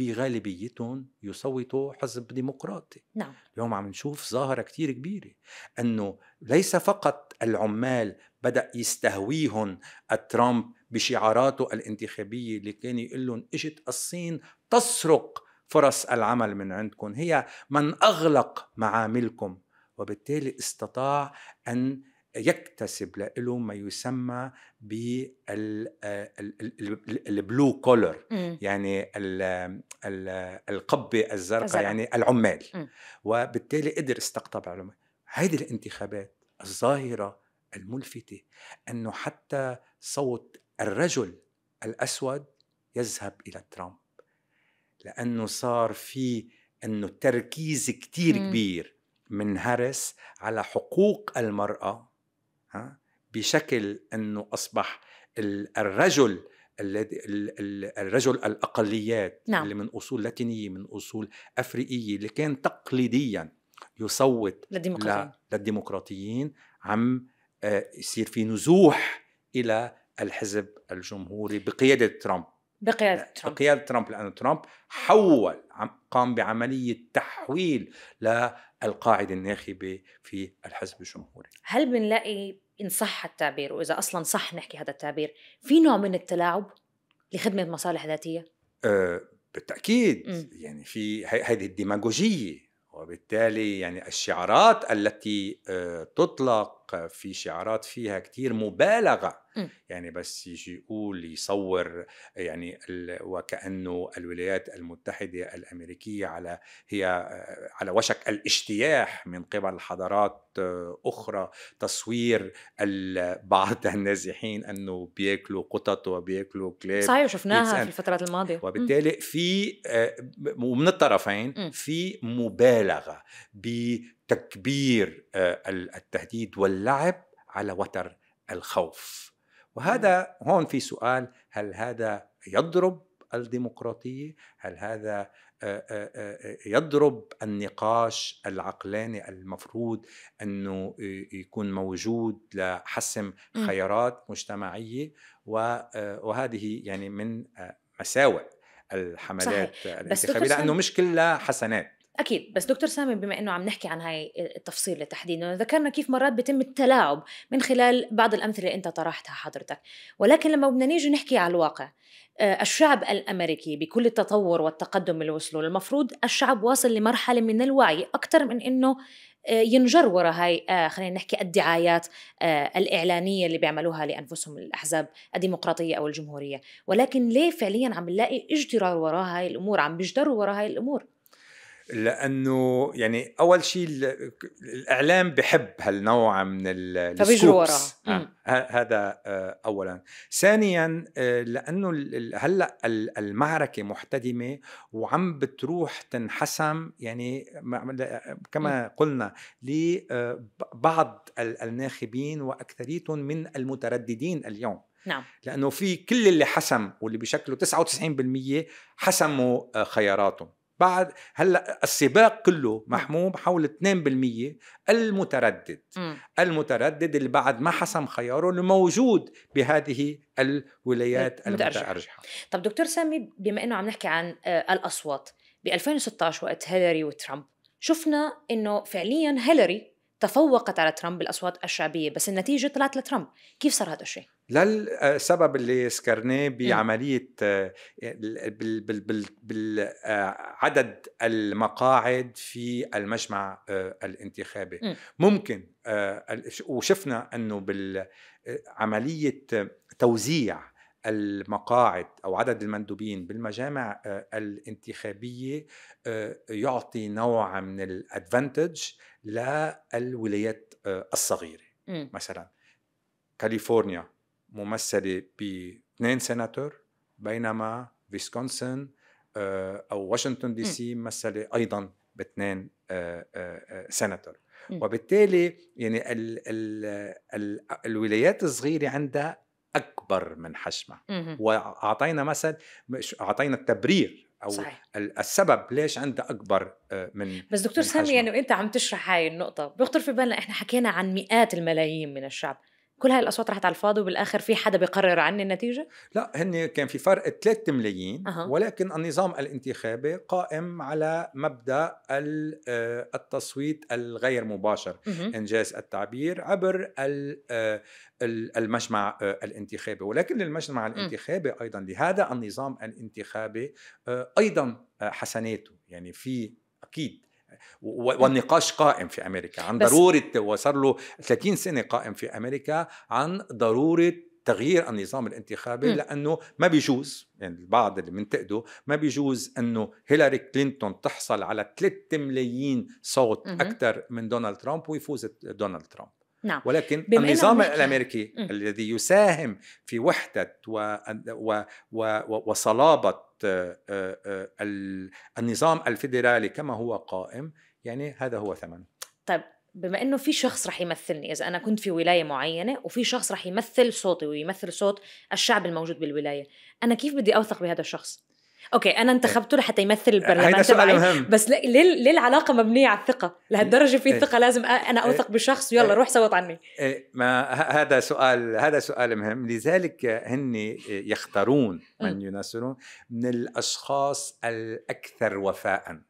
بغالبيتهم يصوتوا حزب ديمقراطي نعم. اليوم عم نشوف ظاهرة كتير كبيرة أنه ليس فقط العمال بدأ يستهويهم الترامب بشعاراته الانتخابية اللي كان يقول لهم اجت الصين تسرق فرص العمل من عندكم هي من أغلق معاملكم وبالتالي استطاع أن يكتسب له ما يسمى بالبلو آه، كولر إمم. يعني ال القبه الزرقاء يعني العمال م. إمم. وبالتالي قدر استقطب العمال هذه الانتخابات الظاهره الملفته انه حتى صوت الرجل الاسود يذهب الى ترامب لانه صار في انه تركيز كتير م. إمم. كبير من هارس على حقوق المراه بشكل انه اصبح الرجل الذي الرجل الاقليات نعم. اللي من اصول لاتينيه من اصول افريقيه اللي كان تقليديا يصوت للديمقراطيين, للديمقراطيين عم آه، يصير في نزوح الى الحزب الجمهوري بقياده ترامب بقياده آه، ترامب بقياده ترامب لان ترامب حول قام بعمليه تحويل للقاعده الناخبه في الحزب الجمهوري هل بنلاقي ان صح التعبير واذا اصلا صح نحكي هذا التعبير في نوع من التلاعب لخدمه مصالح ذاتيه أه بالتاكيد م. يعني في هذه الديماغوجيه وبالتالي يعني الشعارات التي آه، تطلق في شعارات فيها كثير مبالغه م. إمم. يعني بس يجي يقول يصور يعني وكانه الولايات المتحده الامريكيه على هي آه، على وشك الاجتياح من قبل حضارات آه، اخرى تصوير بعض النازحين انه بياكلوا قطط وبياكلوا كلاب صحيح شفناها في الفترات الماضيه إمم. وبالتالي في آه، ومن الطرفين إمم. في مبالغه تكبير آه، التهديد واللعب على وتر الخوف وهذا هون في سؤال هل هذا يضرب الديمقراطيه هل هذا آه، آه، يضرب النقاش العقلاني المفروض انه يكون موجود لحسم خيارات مجتمعيه وهذه يعني من مساوئ الحملات الانتخابيه لانه مش كلها حسنات اكيد بس دكتور سامي بما انه عم نحكي عن هاي التفصيل تحديدا ذكرنا كيف مرات بيتم التلاعب من خلال بعض الامثله اللي انت طرحتها حضرتك ولكن لما بدنا نيجي نحكي على الواقع آه، الشعب الامريكي بكل التطور والتقدم اللي وصلوا المفروض الشعب واصل لمرحله من الوعي اكثر من انه آه، ينجر وراء هاي آه، خلينا نحكي الدعايات الاعلانيه اللي بيعملوها لانفسهم الاحزاب الديمقراطيه او الجمهوريه ولكن ليه فعليا عم نلاقي اجترار وراء هاي الامور عم بيجدروا وراء هاي الامور لانه يعني اول شيء الاعلام بحب هالنوع من فبيجروا آه. هذا آه، اولا ثانيا آه، لانه هلا المعركه محتدمه وعم بتروح تنحسم يعني كما قلنا لبعض الناخبين واكثريتهم من المترددين اليوم نعم لانه في كل اللي حسم واللي بشكله 99% حسموا خياراتهم بعد هلا السباق كله محموم حول 2% المتردد م. المتردد اللي بعد ما حسم خياره اللي موجود بهذه الولايات المتأرجحة طب دكتور سامي بما انه عم نحكي عن آه، الاصوات ب 2016 وقت هيلاري وترامب شفنا انه فعليا هيلاري تفوقت على ترامب بالاصوات الشعبيه بس النتيجه طلعت لترامب كيف صار هذا الشيء للسبب آه، اللي ذكرناه إمم. بعمليه آه، بالعدد آه، المقاعد في المجمع الانتخابي إمم. ممكن وشفنا انه بالعمليه توزيع المقاعد او عدد المندوبين بالمجامع الانتخابيه يعطي نوع من الادفانتج للولايات الصغيره إمم. مثلا كاليفورنيا ممثله باثنين سيناتور بينما فيسكونسن آه، او واشنطن دي سي ممثله ايضا باثنين آه، آه، سيناتور وبالتالي يعني الـ الـ الـ الولايات الصغيره عندها اكبر من حجمها واعطينا مثل اعطينا التبرير او صحيح. السبب ليش عندها اكبر من بس دكتور من سامي يعني وانت عم تشرح هاي النقطه بيخطر في بالنا احنا حكينا عن مئات الملايين من الشعب كل هاي الاصوات راحت على الفاضي وبالاخر في حدا بيقرر عني النتيجه لا هن كان في فرق 3 ملايين أه. ولكن النظام الانتخابي قائم على مبدا آه، التصويت الغير مباشر مه. انجاز التعبير عبر آه، المجمع آه، الانتخابي ولكن للمجمع الانتخابي ايضا لهذا النظام الانتخابي ايضا حسناته يعني في اكيد والنقاش قائم في امريكا عن ضروره وصار له 30 سنه قائم في امريكا عن ضروره تغيير النظام الانتخابي م. لانه ما بيجوز يعني البعض اللي بنتقده ما بيجوز انه هيلاري كلينتون تحصل على 3 ملايين صوت اكثر من دونالد ترامب ويفوز دونالد ترامب نعم. ولكن النظام الامريكي م. الذي يساهم في وحده و... و... و... وصلابه آه، آه، النظام الفيدرالي كما هو قائم يعني هذا هو ثمنه طيب بما انه في شخص رح يمثلني اذا انا كنت في ولايه معينه وفي شخص رح يمثل صوتي ويمثل صوت الشعب الموجود بالولايه انا كيف بدي اوثق بهذا الشخص اوكي انا انتخبته لحتى يمثل البرلمان تبعي بس ليه ليه العلاقه مبنيه على الثقه لهالدرجه في إيه. ثقه لازم انا اوثق إيه. بشخص يلا إيه. روح صوت عني ما هذا سؤال هذا سؤال مهم لذلك هن يختارون من يناصرون من الاشخاص الاكثر وفاء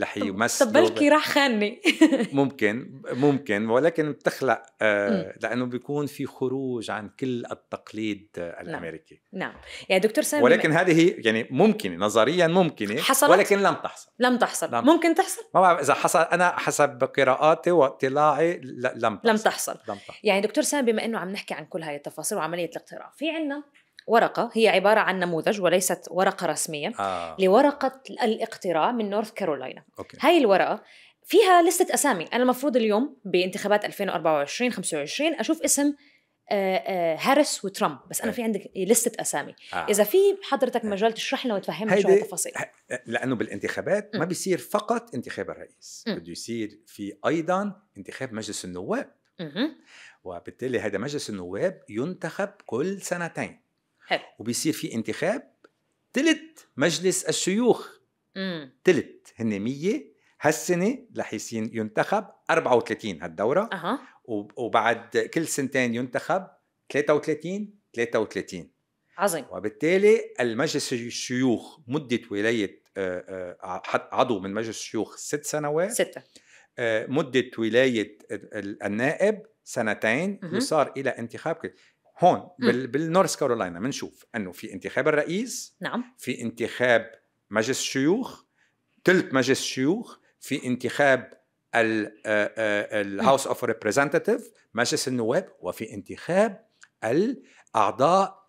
رح يمثله طب بلكي راح خاني ممكن ممكن ولكن بتخلق آه، لانه بيكون في خروج عن كل التقليد آه، نعم، الامريكي نعم, نعم. يعني يا دكتور سامي ولكن هذه يعني ممكنه نظريا ممكنه حصلت؟ ولكن لم تحصل لم تحصل لم. ممكن تحصل ما بعرف اذا حصل انا حسب قراءاتي واطلاعي لم تحصل. لم تحصل لم تحصل يعني دكتور سامي بما انه عم نحكي عن كل هاي التفاصيل وعمليه الاقتراع في عندنا ورقة هي عبارة عن نموذج وليست ورقة رسمية آه. لورقة الاقتراع من نورث كارولاينا أوكي. هاي الورقة فيها لستة أسامي أنا المفروض اليوم بانتخابات 2024 25 أشوف اسم آه، آه، هاريس وترامب بس انا في عندك لسته اسامي آه. اذا في حضرتك مجال تشرح لنا وتفهمنا شو التفاصيل لانه بالانتخابات ما بيصير فقط انتخاب الرئيس بده يصير في ايضا انتخاب مجلس النواب وبالتالي هذا مجلس النواب ينتخب كل سنتين حلو وبيصير في انتخاب تلت مجلس الشيوخ امم تلت هن 100 هالسنه رح ينتخب 34 هالدوره أه. وبعد كل سنتين ينتخب 33 33 عظيم وبالتالي المجلس الشيوخ مده ولايه آه، آه، عضو من مجلس الشيوخ ست سنوات سته آه، مده ولايه النائب سنتين وصار الى انتخاب كده. هون بالنورث كارولاينا بنشوف انه في انتخاب الرئيس نعم في انتخاب مجلس الشيوخ ثلث مجلس الشيوخ في انتخاب الهاوس اوف ريبريزنتيف مجلس النواب وفي انتخاب الاعضاء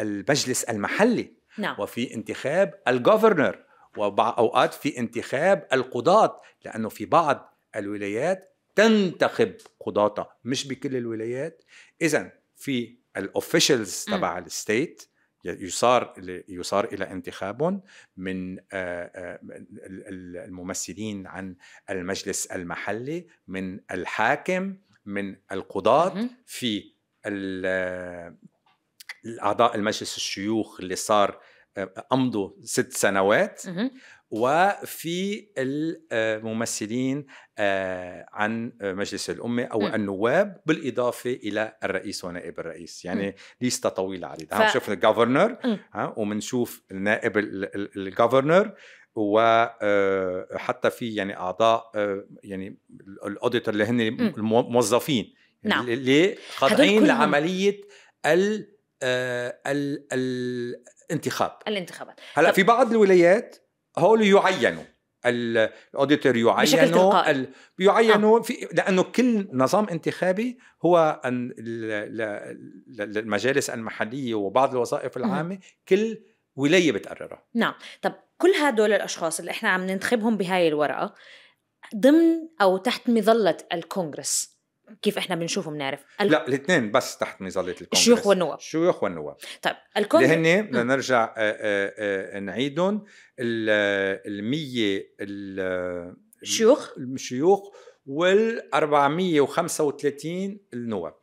المجلس المحلي نعم. وفي انتخاب الجوفرنر اوقات في انتخاب القضاة لانه في بعض الولايات تنتخب قضاتها مش بكل الولايات اذا في الاوفيشلز تبع الستيت يصار يصار الى انتخابهم من آه، آه، الممثلين عن المجلس المحلي من الحاكم من القضاة في آه، الاعضاء المجلس الشيوخ اللي صار امضوا ست سنوات وفي الممثلين آه، آه، عن مجلس الأمة أو م. النواب بالإضافة إلى الرئيس ونائب الرئيس يعني ليست طويلة عريضة ف... بنشوف الجوفرنر وبنشوف النائب الجوفرنر وحتى آه، في يعني أعضاء يعني الأوديتر اللي هن الموظفين يعني نعم. اللي خاضعين لعملية ال آه الانتخاب الانتخابات هلا في بعض الولايات هول يعينوا الاوديتور يعينوا يعينوا في لانه كل نظام انتخابي هو أن المجالس المحليه وبعض الوظائف العامه كل ولايه بتقررها نعم طب كل هدول الاشخاص اللي احنا عم ننتخبهم بهاي الورقه ضمن او تحت مظله الكونغرس كيف احنا بنشوفه بنعرف ال... لا الاثنين بس تحت مظله الكونغرس الشيوخ والنواب الشيوخ والنواب طيب الكونغرس اللي هن بدنا نرجع آه، آه، آه، نعيدهم ال 100 الشيوخ الشيوخ وال 435 النواب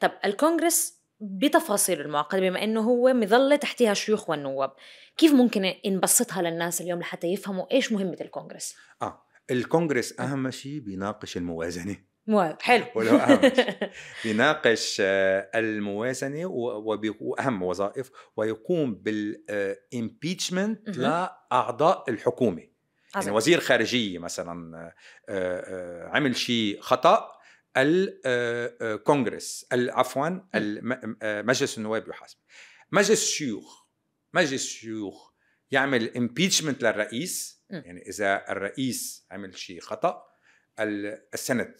طيب الكونغرس بتفاصيله المعقده بما انه هو مظله تحتها الشيوخ والنواب كيف ممكن نبسطها للناس اليوم لحتى يفهموا ايش مهمه الكونغرس اه الكونغرس اهم شيء بيناقش الموازنه موافق حلو ولو أهم يناقش آه، الموازنة وأهم وظائف ويقوم بالإمبيتشمنت لأعضاء الحكومة يعني وزير خارجية مثلا آه، آه، عمل شيء خطأ الكونغرس عفوا مجلس النواب يحاسب مجلس الشيوخ مجلس الشيوخ يعمل امبيتشمنت للرئيس يعني اذا الرئيس عمل شيء خطا السند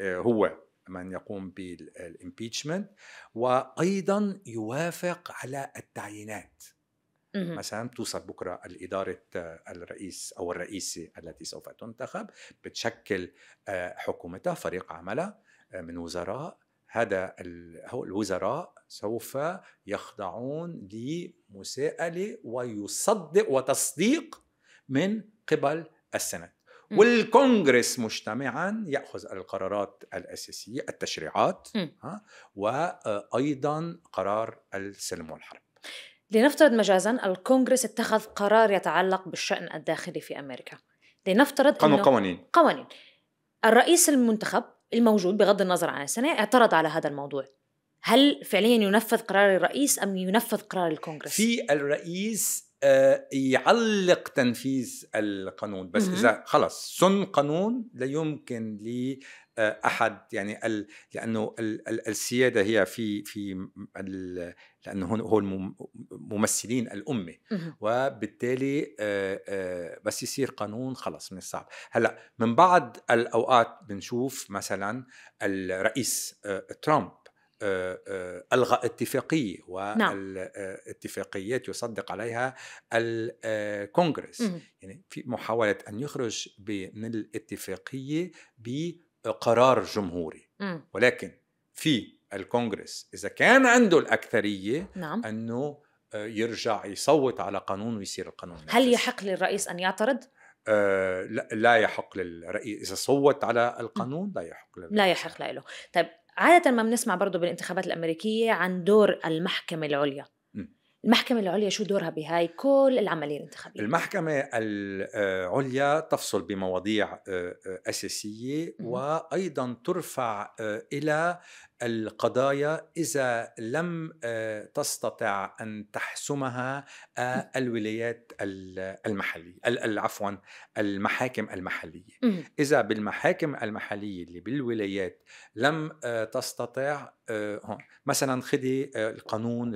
هو من يقوم بالامبيتشمنت وايضا يوافق على التعيينات مثلا توصل بكره الإدارة آه، الرئيس أو الرئيسي التي سوف تنتخب بتشكل آه، حكومتها فريق عملها آه، من وزراء هذا الوزراء سوف يخضعون لمساءلة ويصدق وتصديق من قبل السند والكونغرس مجتمعا ياخذ القرارات الاساسيه التشريعات ها وايضا آه، قرار السلم والحرب لنفترض مجازا الكونغرس اتخذ قرار يتعلق بالشأن الداخلي في أمريكا لنفترض قانون قوانين قوانين الرئيس المنتخب الموجود بغض النظر عن السنة اعترض على هذا الموضوع هل فعليا ينفذ قرار الرئيس أم ينفذ قرار الكونغرس؟ في الرئيس آه، يعلق تنفيذ القانون بس اذا خلص سن قانون لا يمكن لي آه، احد يعني ال لانه ال ال السياده هي في في ال لانه هو ممثلين الامه وبالتالي آه، بس يصير قانون خلص من الصعب هلا من بعض الاوقات بنشوف مثلا الرئيس ترامب آه، آه، الغى اتفاقيه نعم. والاتفاقيات يصدق عليها الكونغرس يعني في محاوله ان يخرج من الاتفاقيه بقرار جمهوري ولكن في الكونغرس اذا كان عنده الاكثريه نعم. انه آه، يرجع يصوت على قانون ويصير القانون هل يحق للرئيس ان يعترض آه لا, لا يحق للرئيس اذا صوت على القانون لا يحق لا يحق له طيب عادة ما بنسمع برضه بالانتخابات الأمريكية عن دور المحكمة العليا المحكمة العليا شو دورها بهاي كل العملية الانتخابية؟ المحكمة العليا آه، تفصل بمواضيع آه، آه، أساسية وأيضا ترفع إلى القضايا اذا لم آه، تستطع ان تحسمها آه، الولايات المحليه عفوا المحاكم المحليه اذا بالمحاكم المحليه اللي بالولايات لم آه، تستطع مثلا خدي القانون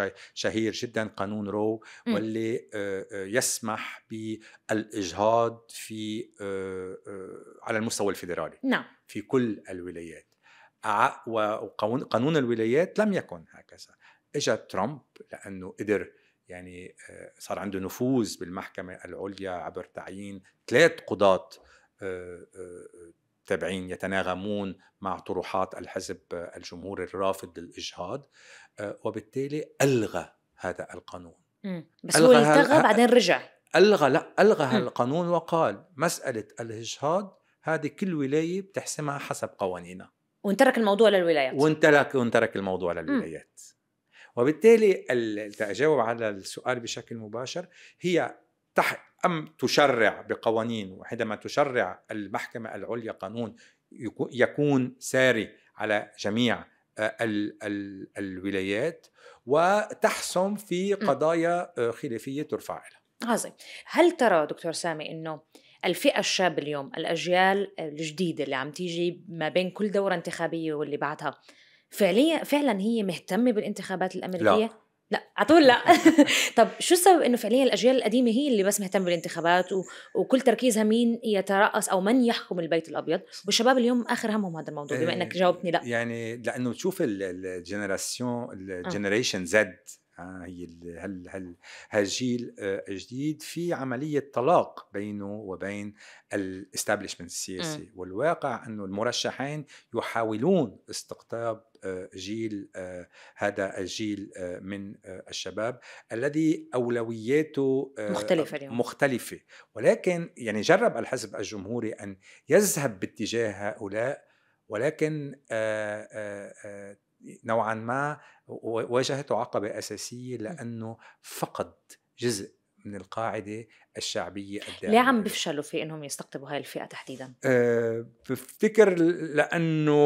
الشهير جدا قانون رو واللي يسمح بالاجهاض في على المستوى الفيدرالي نعم في كل الولايات وقانون الولايات لم يكن هكذا اجى ترامب لانه قدر يعني آه، صار عنده نفوذ بالمحكمه العليا عبر تعيين ثلاث قضاه آه، آه، تابعين يتناغمون مع طروحات الحزب الجمهوري الرافض للاجهاض وبالتالي الغى هذا القانون بس هو التغى بعدين رجع الغى لا الغى هالقانون وقال مساله الاجهاض هذه كل ولايه بتحسمها حسب قوانينها وانترك الموضوع للولايات وانترك وانترك الموضوع للولايات م. وبالتالي تأجاوب على السؤال بشكل مباشر هي تح أم تشرع بقوانين وحينما تشرع المحكمة العليا قانون يكون ساري على جميع آه، ال ال الولايات وتحسم في قضايا آه، خلافية ترفع لها عظيم هل ترى دكتور سامي أنه الفئة الشاب اليوم الأجيال الجديدة اللي عم تيجي ما بين كل دورة انتخابية واللي بعدها فعليا فعلا هي مهتمة بالانتخابات الأمريكية؟ لا. لا على طول لا طب شو السبب انه فعليا الاجيال القديمه هي اللي بس مهتمه بالانتخابات و... وكل تركيزها مين يترأس او من يحكم البيت الابيض والشباب اليوم اخر همهم هذا الموضوع بما آه، انك جاوبتني لا يعني لانه تشوف الجنراسيون الجنريشن آه. زد هي هل هل هالجيل الجديد آه، في عمليه طلاق بينه وبين الاستابلشمنت إمم. السياسي والواقع انه المرشحين يحاولون استقطاب آه، جيل آه، هذا الجيل من الشباب الذي اولوياته مختلفه اليوم. مختلفه ولكن يعني جرب الحزب الجمهوري ان يذهب باتجاه هؤلاء ولكن نوعا ما واجهته عقبة أساسية لأنه فقد جزء من القاعدة الشعبية الداعمة ليه عم بفشلوا في انهم يستقطبوا هاي الفئة تحديدا؟ أه بفتكر لأنه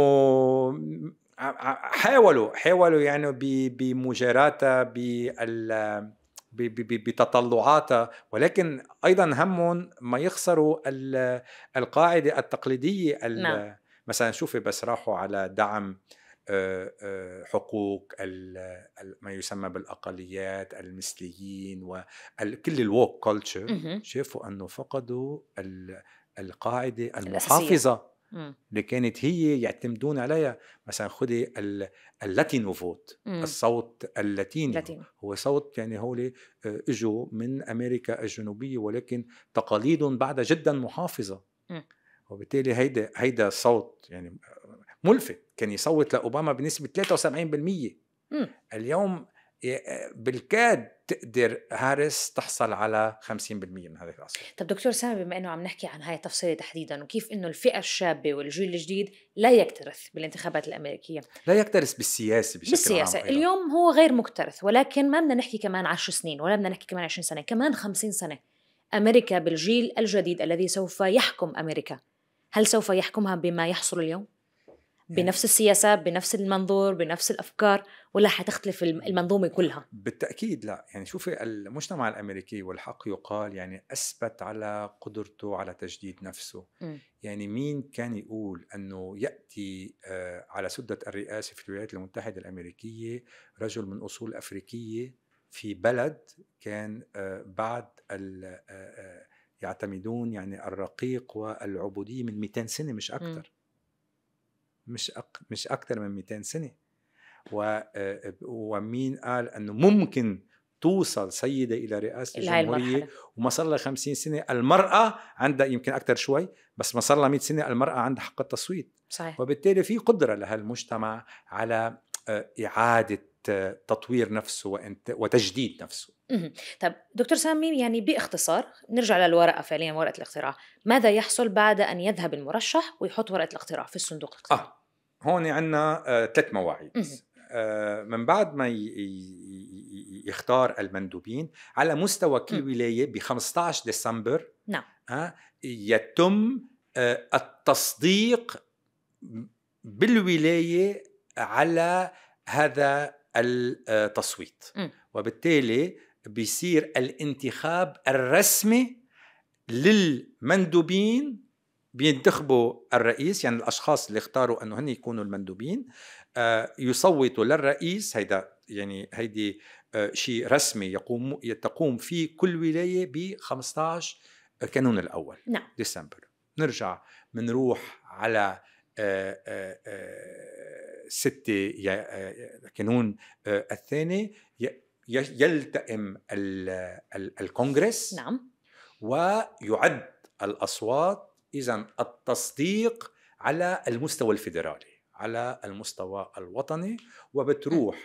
حاولوا حاولوا يعني بمجاراتها بال بتطلعاتها ولكن ايضا همهم ما يخسروا القاعده التقليديه نعم. مثلا شوفي بس راحوا على دعم آه، آه، حقوق ما يسمى بالاقليات المثليين وكل الووك كلتشر شافوا انه فقدوا القاعده المحافظه اللي كانت هي يعتمدون عليها مثلا خذي اللاتينو فوت الصوت اللاتيني هو صوت يعني هو آه، اجوا من امريكا الجنوبيه ولكن تقاليدهم بعدها جدا محافظه وبالتالي هيدا هيدا صوت يعني ملفت كان يصوت لاوباما بنسبه 73% اليوم آه، بالكاد تقدر هارس تحصل على 50% من هذه الاصوات طب دكتور سامي بما انه عم نحكي عن هاي التفصيله تحديدا وكيف انه الفئه الشابه والجيل الجديد لا يكترث بالانتخابات الامريكيه لا يكترث بالسياسه بشكل بالسياسه عام اليوم هو غير مكترث ولكن ما بدنا نحكي كمان 10 سنين ولا بدنا نحكي كمان 20 سنه كمان 50 سنه امريكا بالجيل الجديد الذي سوف يحكم امريكا هل سوف يحكمها بما يحصل اليوم بنفس السياسة بنفس المنظور بنفس الأفكار ولا حتختلف المنظومة كلها بالتأكيد لا يعني شوفي المجتمع الأمريكي والحق يقال يعني أثبت على قدرته على تجديد نفسه م. يعني مين كان يقول أنه يأتي آه، على سدة الرئاسة في الولايات المتحدة الأمريكية رجل من أصول أفريقية في بلد كان آه، بعد آه، يعتمدون يعني الرقيق والعبودية من 200 سنة مش أكثر مش أك مش اكثر من 200 سنه و... آه، آه، ومين قال انه ممكن توصل سيده الى رئاسه الجمهوريه وما صار لها 50 سنه المراه عندها يمكن اكثر شوي بس ما صار لها 100 سنه المراه عندها حق التصويت صحيح. وبالتالي في قدره لهالمجتمع على آه، اعاده تطوير نفسه وتجديد نفسه طب دكتور سامي يعني باختصار نرجع للورقه فعليا ورقه الاقتراع ماذا يحصل بعد ان يذهب المرشح ويحط ورقه الاقتراع في الصندوق الاقتراع آه. هون عندنا آه، ثلاث مواعيد آه، من بعد ما يختار المندوبين على مستوى كل ولايه ب 15 ديسمبر نعم آه، يتم التصديق بالولايه على هذا التصويت وبالتالي بيصير الانتخاب الرسمي للمندوبين بينتخبوا الرئيس يعني الاشخاص اللي اختاروا انه هن يكونوا المندوبين آه، يصوتوا للرئيس هيدا يعني هيدي آه، شيء رسمي يقوم تقوم فيه كل ولايه ب 15 كانون الاول نعم. ديسمبر نرجع بنروح على 6 آه، كانون الثاني يلتئم الكونغرس نعم ويعد الاصوات اذا التصديق على المستوى الفيدرالي على المستوى الوطني وبتروح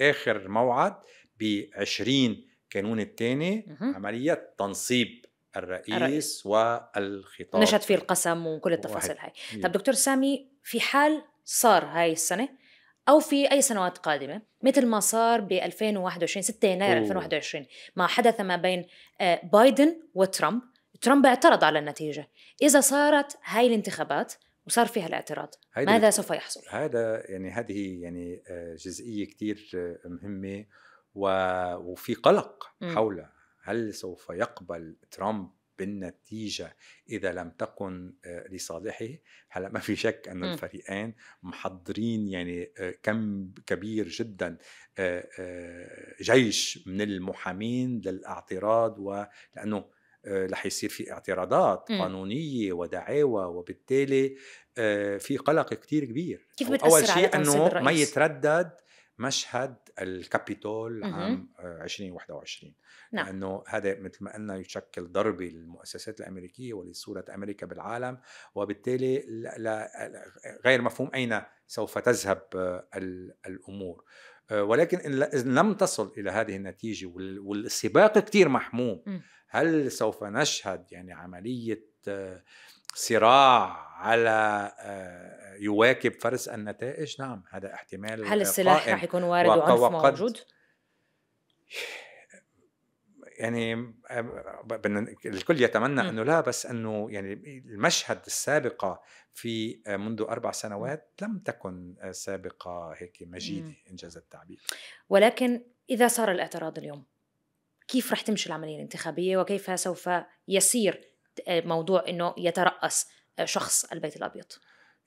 اخر موعد ب 20 كانون الثاني عمليه تنصيب الرئيس, الرئيس. والخطاب نشهد فيه القسم وكل التفاصيل هاي طب دكتور سامي في حال صار هاي السنه او في اي سنوات قادمه مثل ما صار ب 2021 6 يناير 2021 ما حدث ما بين آه، بايدن وترامب ترامب اعترض على النتيجة إذا صارت هاي الانتخابات وصار فيها الاعتراض ماذا سوف يحصل؟ هذا يعني هذه يعني آه، جزئية كثير آه، مهمة وفي قلق حولها هل سوف يقبل ترامب بالنتيجة إذا لم تكن آه، لصالحه هلا ما في شك أن الفريقين محضرين يعني كم كبير جدا جيش من المحامين للاعتراض ولأنه آه، رح يصير في اعتراضات م. إمم. قانونيه ودعاوى وبالتالي آه، في قلق كتير كبير كيف بتأثر اول شيء انه ما يتردد مشهد الكابيتول عام 2021 آه، نعم. لانه هذا مثل ما قلنا يشكل ضربه للمؤسسات الامريكيه ولصوره امريكا بالعالم وبالتالي لا لا غير مفهوم اين سوف تذهب الامور ولكن ان لم تصل الى هذه النتيجه والسباق كثير محموم إمم. هل سوف نشهد يعني عمليه صراع على آه، يواكب فرس النتائج نعم هذا احتمال هل السلاح رح يكون وارد وعنف موجود يعني آه، الكل يتمنى انه لا بس انه يعني المشهد السابقه في آه، منذ اربع سنوات لم تكن سابقه هيك مجيده انجاز التعبير ولكن اذا صار الاعتراض اليوم كيف رح تمشي العملية الانتخابية وكيف سوف يسير آه، موضوع أنه يترأس آه، شخص البيت الأبيض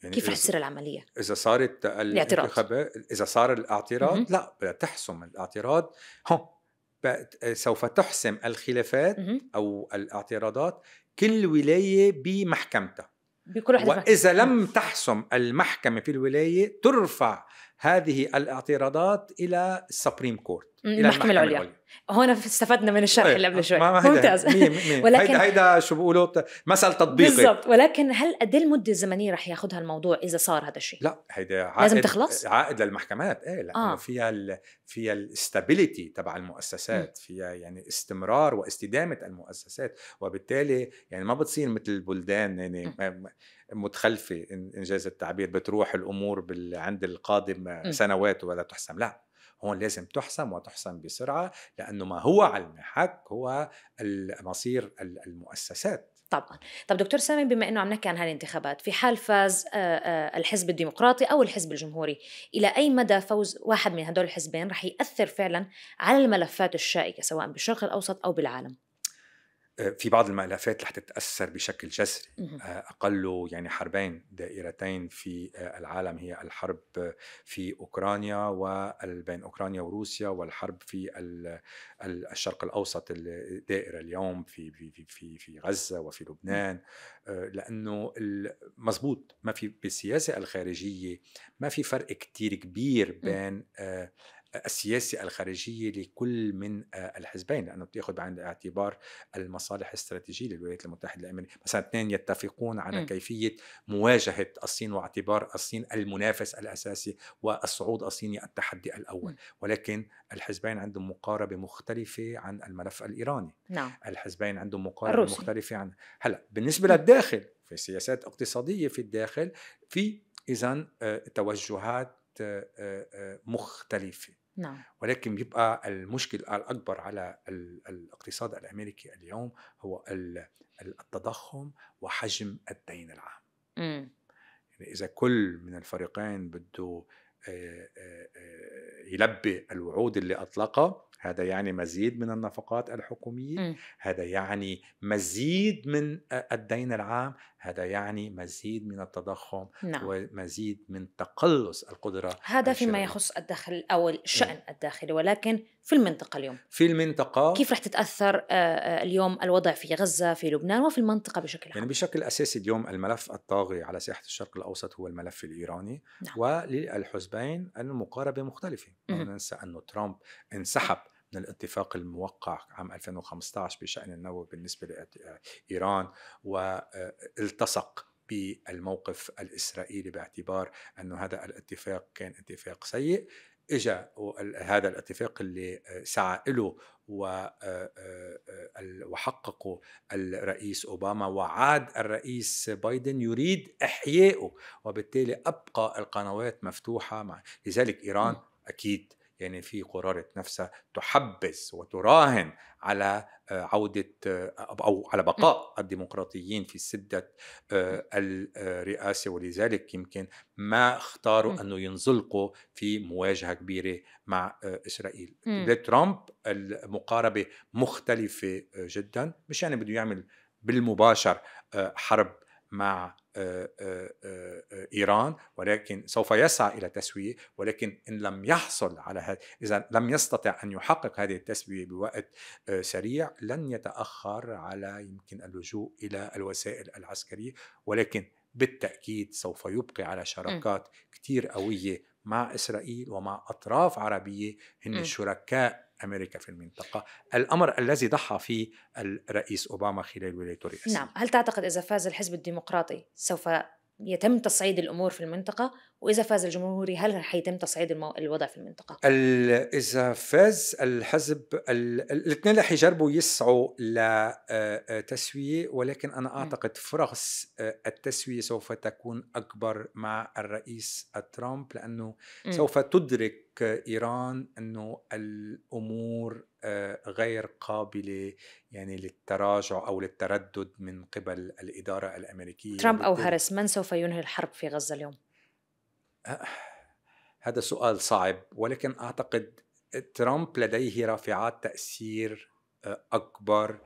يعني كيف رح تصير العمليه؟ اذا صارت الانتخابات اذا صار الاعتراض لا تحسم الاعتراض هون آه، سوف تحسم الخلافات م-م. او الاعتراضات كل ولايه بمحكمتها بكل واحدة واذا لم تحسم المحكمه في الولايه ترفع هذه الاعتراضات الى السبريم كورت الى المحكمه العليا. العليا هون استفدنا من الشرح طيب، اللي قبل شوي ممتاز ولكن هيدا شو بيقولوا مثل تطبيقي بالضبط ولكن هل قد إيه المده الزمنيه رح ياخذها الموضوع اذا صار هذا الشيء لا هيدا عائد لازم تخلص عائد للمحكمات ايه لانه آه. فيها الـ فيها الاستابيليتي تبع المؤسسات فيها يعني استمرار واستدامه المؤسسات وبالتالي يعني ما بتصير مثل البلدان يعني متخلفه انجاز التعبير بتروح الامور بال... عند القادم إمم. سنوات ولا تحسم لا هون لازم تحسم وتحسم بسرعه لانه ما هو على المحك هو مصير المؤسسات طبعا طب دكتور سامي بما انه عم نحكي عن هالانتخابات في حال فاز الحزب الديمقراطي او الحزب الجمهوري الى اي مدى فوز واحد من هدول الحزبين رح ياثر فعلا على الملفات الشائكه سواء بالشرق الاوسط او بالعالم آه، في بعض المألفات رح تتأثر بشكل جذري آه، أقله يعني حربين دائرتين في آه، العالم هي الحرب في أوكرانيا وبين أوكرانيا وروسيا والحرب في الشرق الأوسط الدائرة اليوم في في في في غزة وفي لبنان لأنه مزبوط ما في بالسياسة الخارجية ما في فرق كتير كبير بين السياسي الخارجية لكل من آه، الحزبين لأنه بتأخذ بعين الاعتبار المصالح الاستراتيجية للولايات المتحدة الأمريكية مثلا اثنين يتفقون على م. كيفية مواجهة الصين واعتبار الصين المنافس الأساسي والصعود الصيني التحدي الأول م. ولكن الحزبين عندهم مقاربة مختلفة عن الملف الإيراني نعم. الحزبين عندهم مقاربة الروسي. مختلفة عن هلا بالنسبة للداخل في سياسات اقتصادية في الداخل في إذا آه، توجهات آه، مختلفة نعم. ولكن بيبقى المشكل الأكبر على الاقتصاد الأمريكي اليوم هو التضخم وحجم الدين العام إمم. يعني إذا كل من الفريقين بده آه، آه، آه، يلبي الوعود اللي اطلقها هذا يعني مزيد من النفقات الحكوميه م. هذا يعني مزيد من الدين العام هذا يعني مزيد من التضخم نعم. ومزيد من تقلص القدره هذا فيما يخص الدخل او الشان م. الداخلي ولكن في المنطقة اليوم في المنطقة كيف رح تتأثر آه، آه، اليوم الوضع في غزة في لبنان وفي المنطقة بشكل يعني عام يعني بشكل أساسي اليوم الملف الطاغي على ساحة الشرق الأوسط هو الملف الإيراني نعم. وللحزبين المقاربة مختلفة لا ننسى أنه ترامب انسحب من الاتفاق الموقع عام 2015 بشأن النووي بالنسبة لإيران والتصق بالموقف الإسرائيلي باعتبار أنه هذا الاتفاق كان اتفاق سيء اجى هذا الاتفاق اللي آه، سعى له آه، آه، وحققه الرئيس اوباما وعاد الرئيس بايدن يريد احيائه وبالتالي ابقى القنوات مفتوحه مع لذلك ايران اكيد يعني في قرارة نفسها تحبس وتراهن على آه، عودة آه، أو على بقاء الديمقراطيين في سدة آه، الرئاسة ولذلك يمكن ما اختاروا أنه ينزلقوا في مواجهة كبيرة مع إسرائيل لترامب المقاربة مختلفة جدا مش يعني بده يعمل بالمباشر حرب مع آه، آه، آه، ايران ولكن سوف يسعى الى تسويه ولكن ان لم يحصل على هذا اذا لم يستطع ان يحقق هذه التسويه بوقت سريع لن يتاخر على يمكن اللجوء الى الوسائل العسكريه ولكن بالتاكيد سوف يبقي على إمم. شراكات كثير قويه مع إسرائيل ومع أطراف عربية هن إمم. شركاء أمريكا في المنطقة الأمر الذي ضحى فيه الرئيس أوباما خلال ولايته الرئاسية نعم هل تعتقد إذا فاز الحزب الديمقراطي سوف يتم تصعيد الامور في المنطقه واذا فاز الجمهوري هل حيتم تصعيد المو... الوضع في المنطقه اذا فاز الحزب الاثنين رح يجربوا يسعوا لتسويه آه، آه، ولكن انا اعتقد فرص آه، التسويه سوف تكون اكبر مع الرئيس ترامب لانه سوف تدرك ايران انه الامور غير قابلة يعني للتراجع أو للتردد من قبل الإدارة الأمريكية ترامب أو هاريس من سوف ينهي الحرب في غزة اليوم؟ آه، هذا سؤال صعب ولكن أعتقد ترامب لديه رافعات تأثير آه، أكبر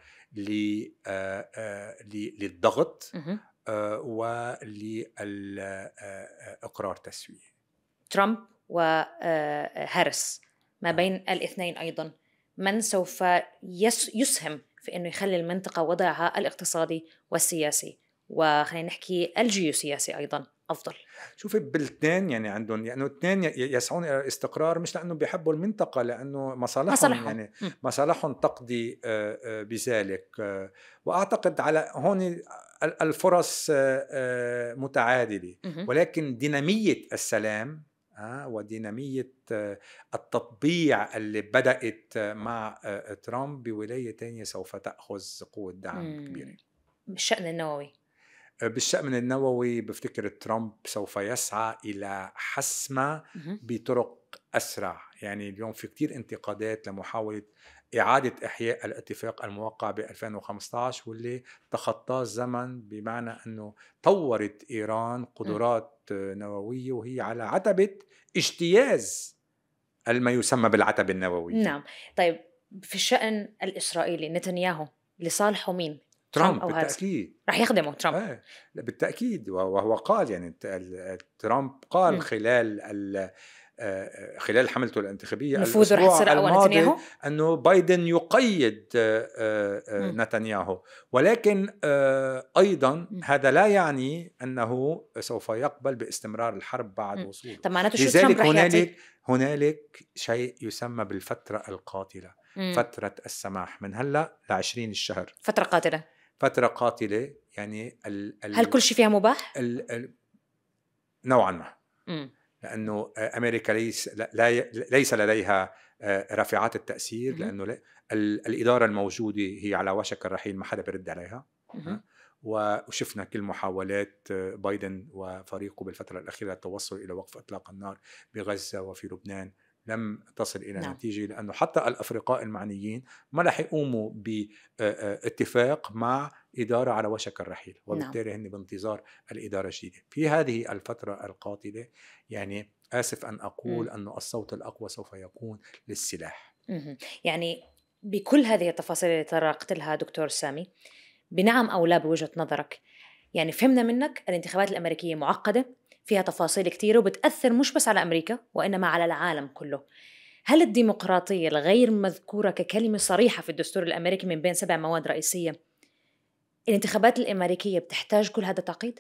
آه، للضغط وللإقرار تسوية ترامب وهارس ما نعم. بين الاثنين ايضا من سوف يسهم في انه يخلي المنطقه وضعها الاقتصادي والسياسي وخلينا نحكي الجيوسياسي ايضا افضل شوفي بالاثنين يعني عندهم لانه يعني الاثنين يسعون الى الاستقرار مش لانه بيحبوا المنطقه لانه مصالحهم, مصالحهم. يعني مصالحهم تقضي آه، آه، بذلك آه، واعتقد على هون الفرص متعادله ولكن ديناميه السلام ودينامية آه، التطبيع اللي بدأت مع آه، ترامب بولاية تانية سوف تأخذ قوة دعم امم، كبيرة بالشأن النووي آه، بالشأن النووي بفتكر ترامب سوف يسعى إلى حسمة بطرق أسرع يعني اليوم في كتير انتقادات لمحاولة إعادة إحياء الاتفاق الموقع ب 2015 واللي تخطاه الزمن بمعنى أنه طورت إيران قدرات نووية وهي على عتبة اجتياز ما يسمى بالعتبة النووية نعم طيب في الشأن الإسرائيلي نتنياهو لصالحه مين؟ ترامب, ترامب بالتاكيد رح يخدمه ترامب آه بالتاكيد وهو قال يعني ترامب قال خلال خلال آه، آه، خلال حملته الانتخابيه نفوذ رح يصير نتنياهو انه بايدن يقيد آه، نتنياهو ولكن ايضا هذا لا يعني انه سوف يقبل باستمرار الحرب بعد وصوله طب معناته شو لذلك هنالك هنالك شيء يسمى بالفتره القاتله مم. فتره السماح من هلا ل 20 الشهر فتره قاتله فتره قاتله يعني ال ال هل كل شيء فيها مباح؟ ال ال نوعا ما مم. لانه آه، امريكا ليس لا ليس لديها آه، رافعات التاثير لانه الاداره الموجوده هي على وشك الرحيل ما حدا بيرد عليها وشفنا كل محاولات آه، بايدن وفريقه بالفتره الاخيره للتوصل الى وقف اطلاق النار بغزه وفي لبنان لم تصل الى نعم. نتيجه لانه حتى الافرقاء المعنيين ما راح يقوموا باتفاق مع إدارة على وشك الرحيل نعم. وبالتالي هن بانتظار الإدارة الجديدة في هذه الفترة القاتلة يعني آسف أن أقول أن الصوت الأقوى سوف يكون للسلاح يعني بكل هذه التفاصيل اللي تطرقت لها دكتور سامي بنعم أو لا بوجهة نظرك يعني فهمنا منك الانتخابات الأمريكية معقدة فيها تفاصيل كثيرة وبتأثر مش بس على أمريكا وإنما على العالم كله هل الديمقراطية الغير مذكورة ككلمة صريحة في الدستور الأمريكي من بين سبع مواد رئيسية الانتخابات الامريكيه بتحتاج كل هذا التعقيد؟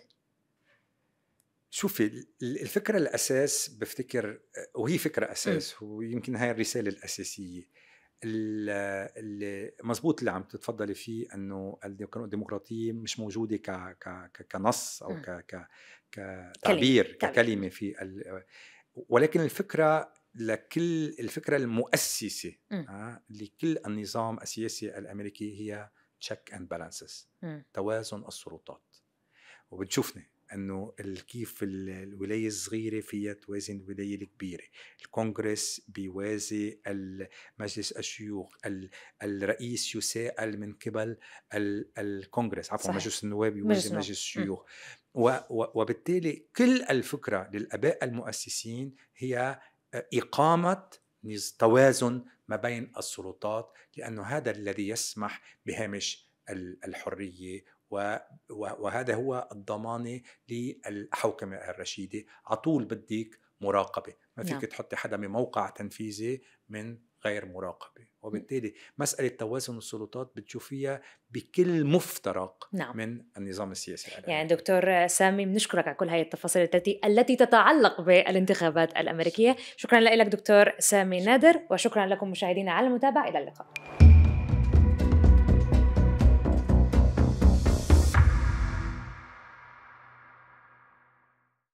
شوفي الفكرة الأساس بفتكر وهي فكرة أساس م. ويمكن هاي الرسالة الأساسية اللي اللي عم تتفضلي فيه أنه الديمقراطية مش موجودة ك ك كنص أو ك ك كتعبير ككلمة في ولكن الفكرة لكل الفكرة المؤسسة آه، لكل النظام السياسي الأمريكي هي تشيك اند بالانسز توازن السلطات وبتشوفنا انه كيف الولايه الصغيره فيها توازن الولايه الكبيره، الكونغرس بيوازي مجلس الشيوخ، الرئيس يساءل من قبل الكونغرس عفوا مجلس النواب يوازي مجلس الشيوخ وبالتالي كل الفكره للاباء المؤسسين هي اقامه توازن ما بين السلطات لأنه هذا الذي يسمح بهامش الحرية وهذا هو الضمانة للحوكمة الرشيدة عطول بدك مراقبة ما فيك نعم. تحطي حدا بموقع تنفيذي من غير مراقبة إمم. وبالتالي مسألة توازن السلطات بتشوفيها بكل مفترق نعم. من النظام السياسي الأمريكي. يعني دكتور سامي بنشكرك على كل هذه التفاصيل التي التي تتعلق بالانتخابات الأمريكية شكرا لك دكتور سامي نادر وشكرا لكم مشاهدينا على المتابعة إلى اللقاء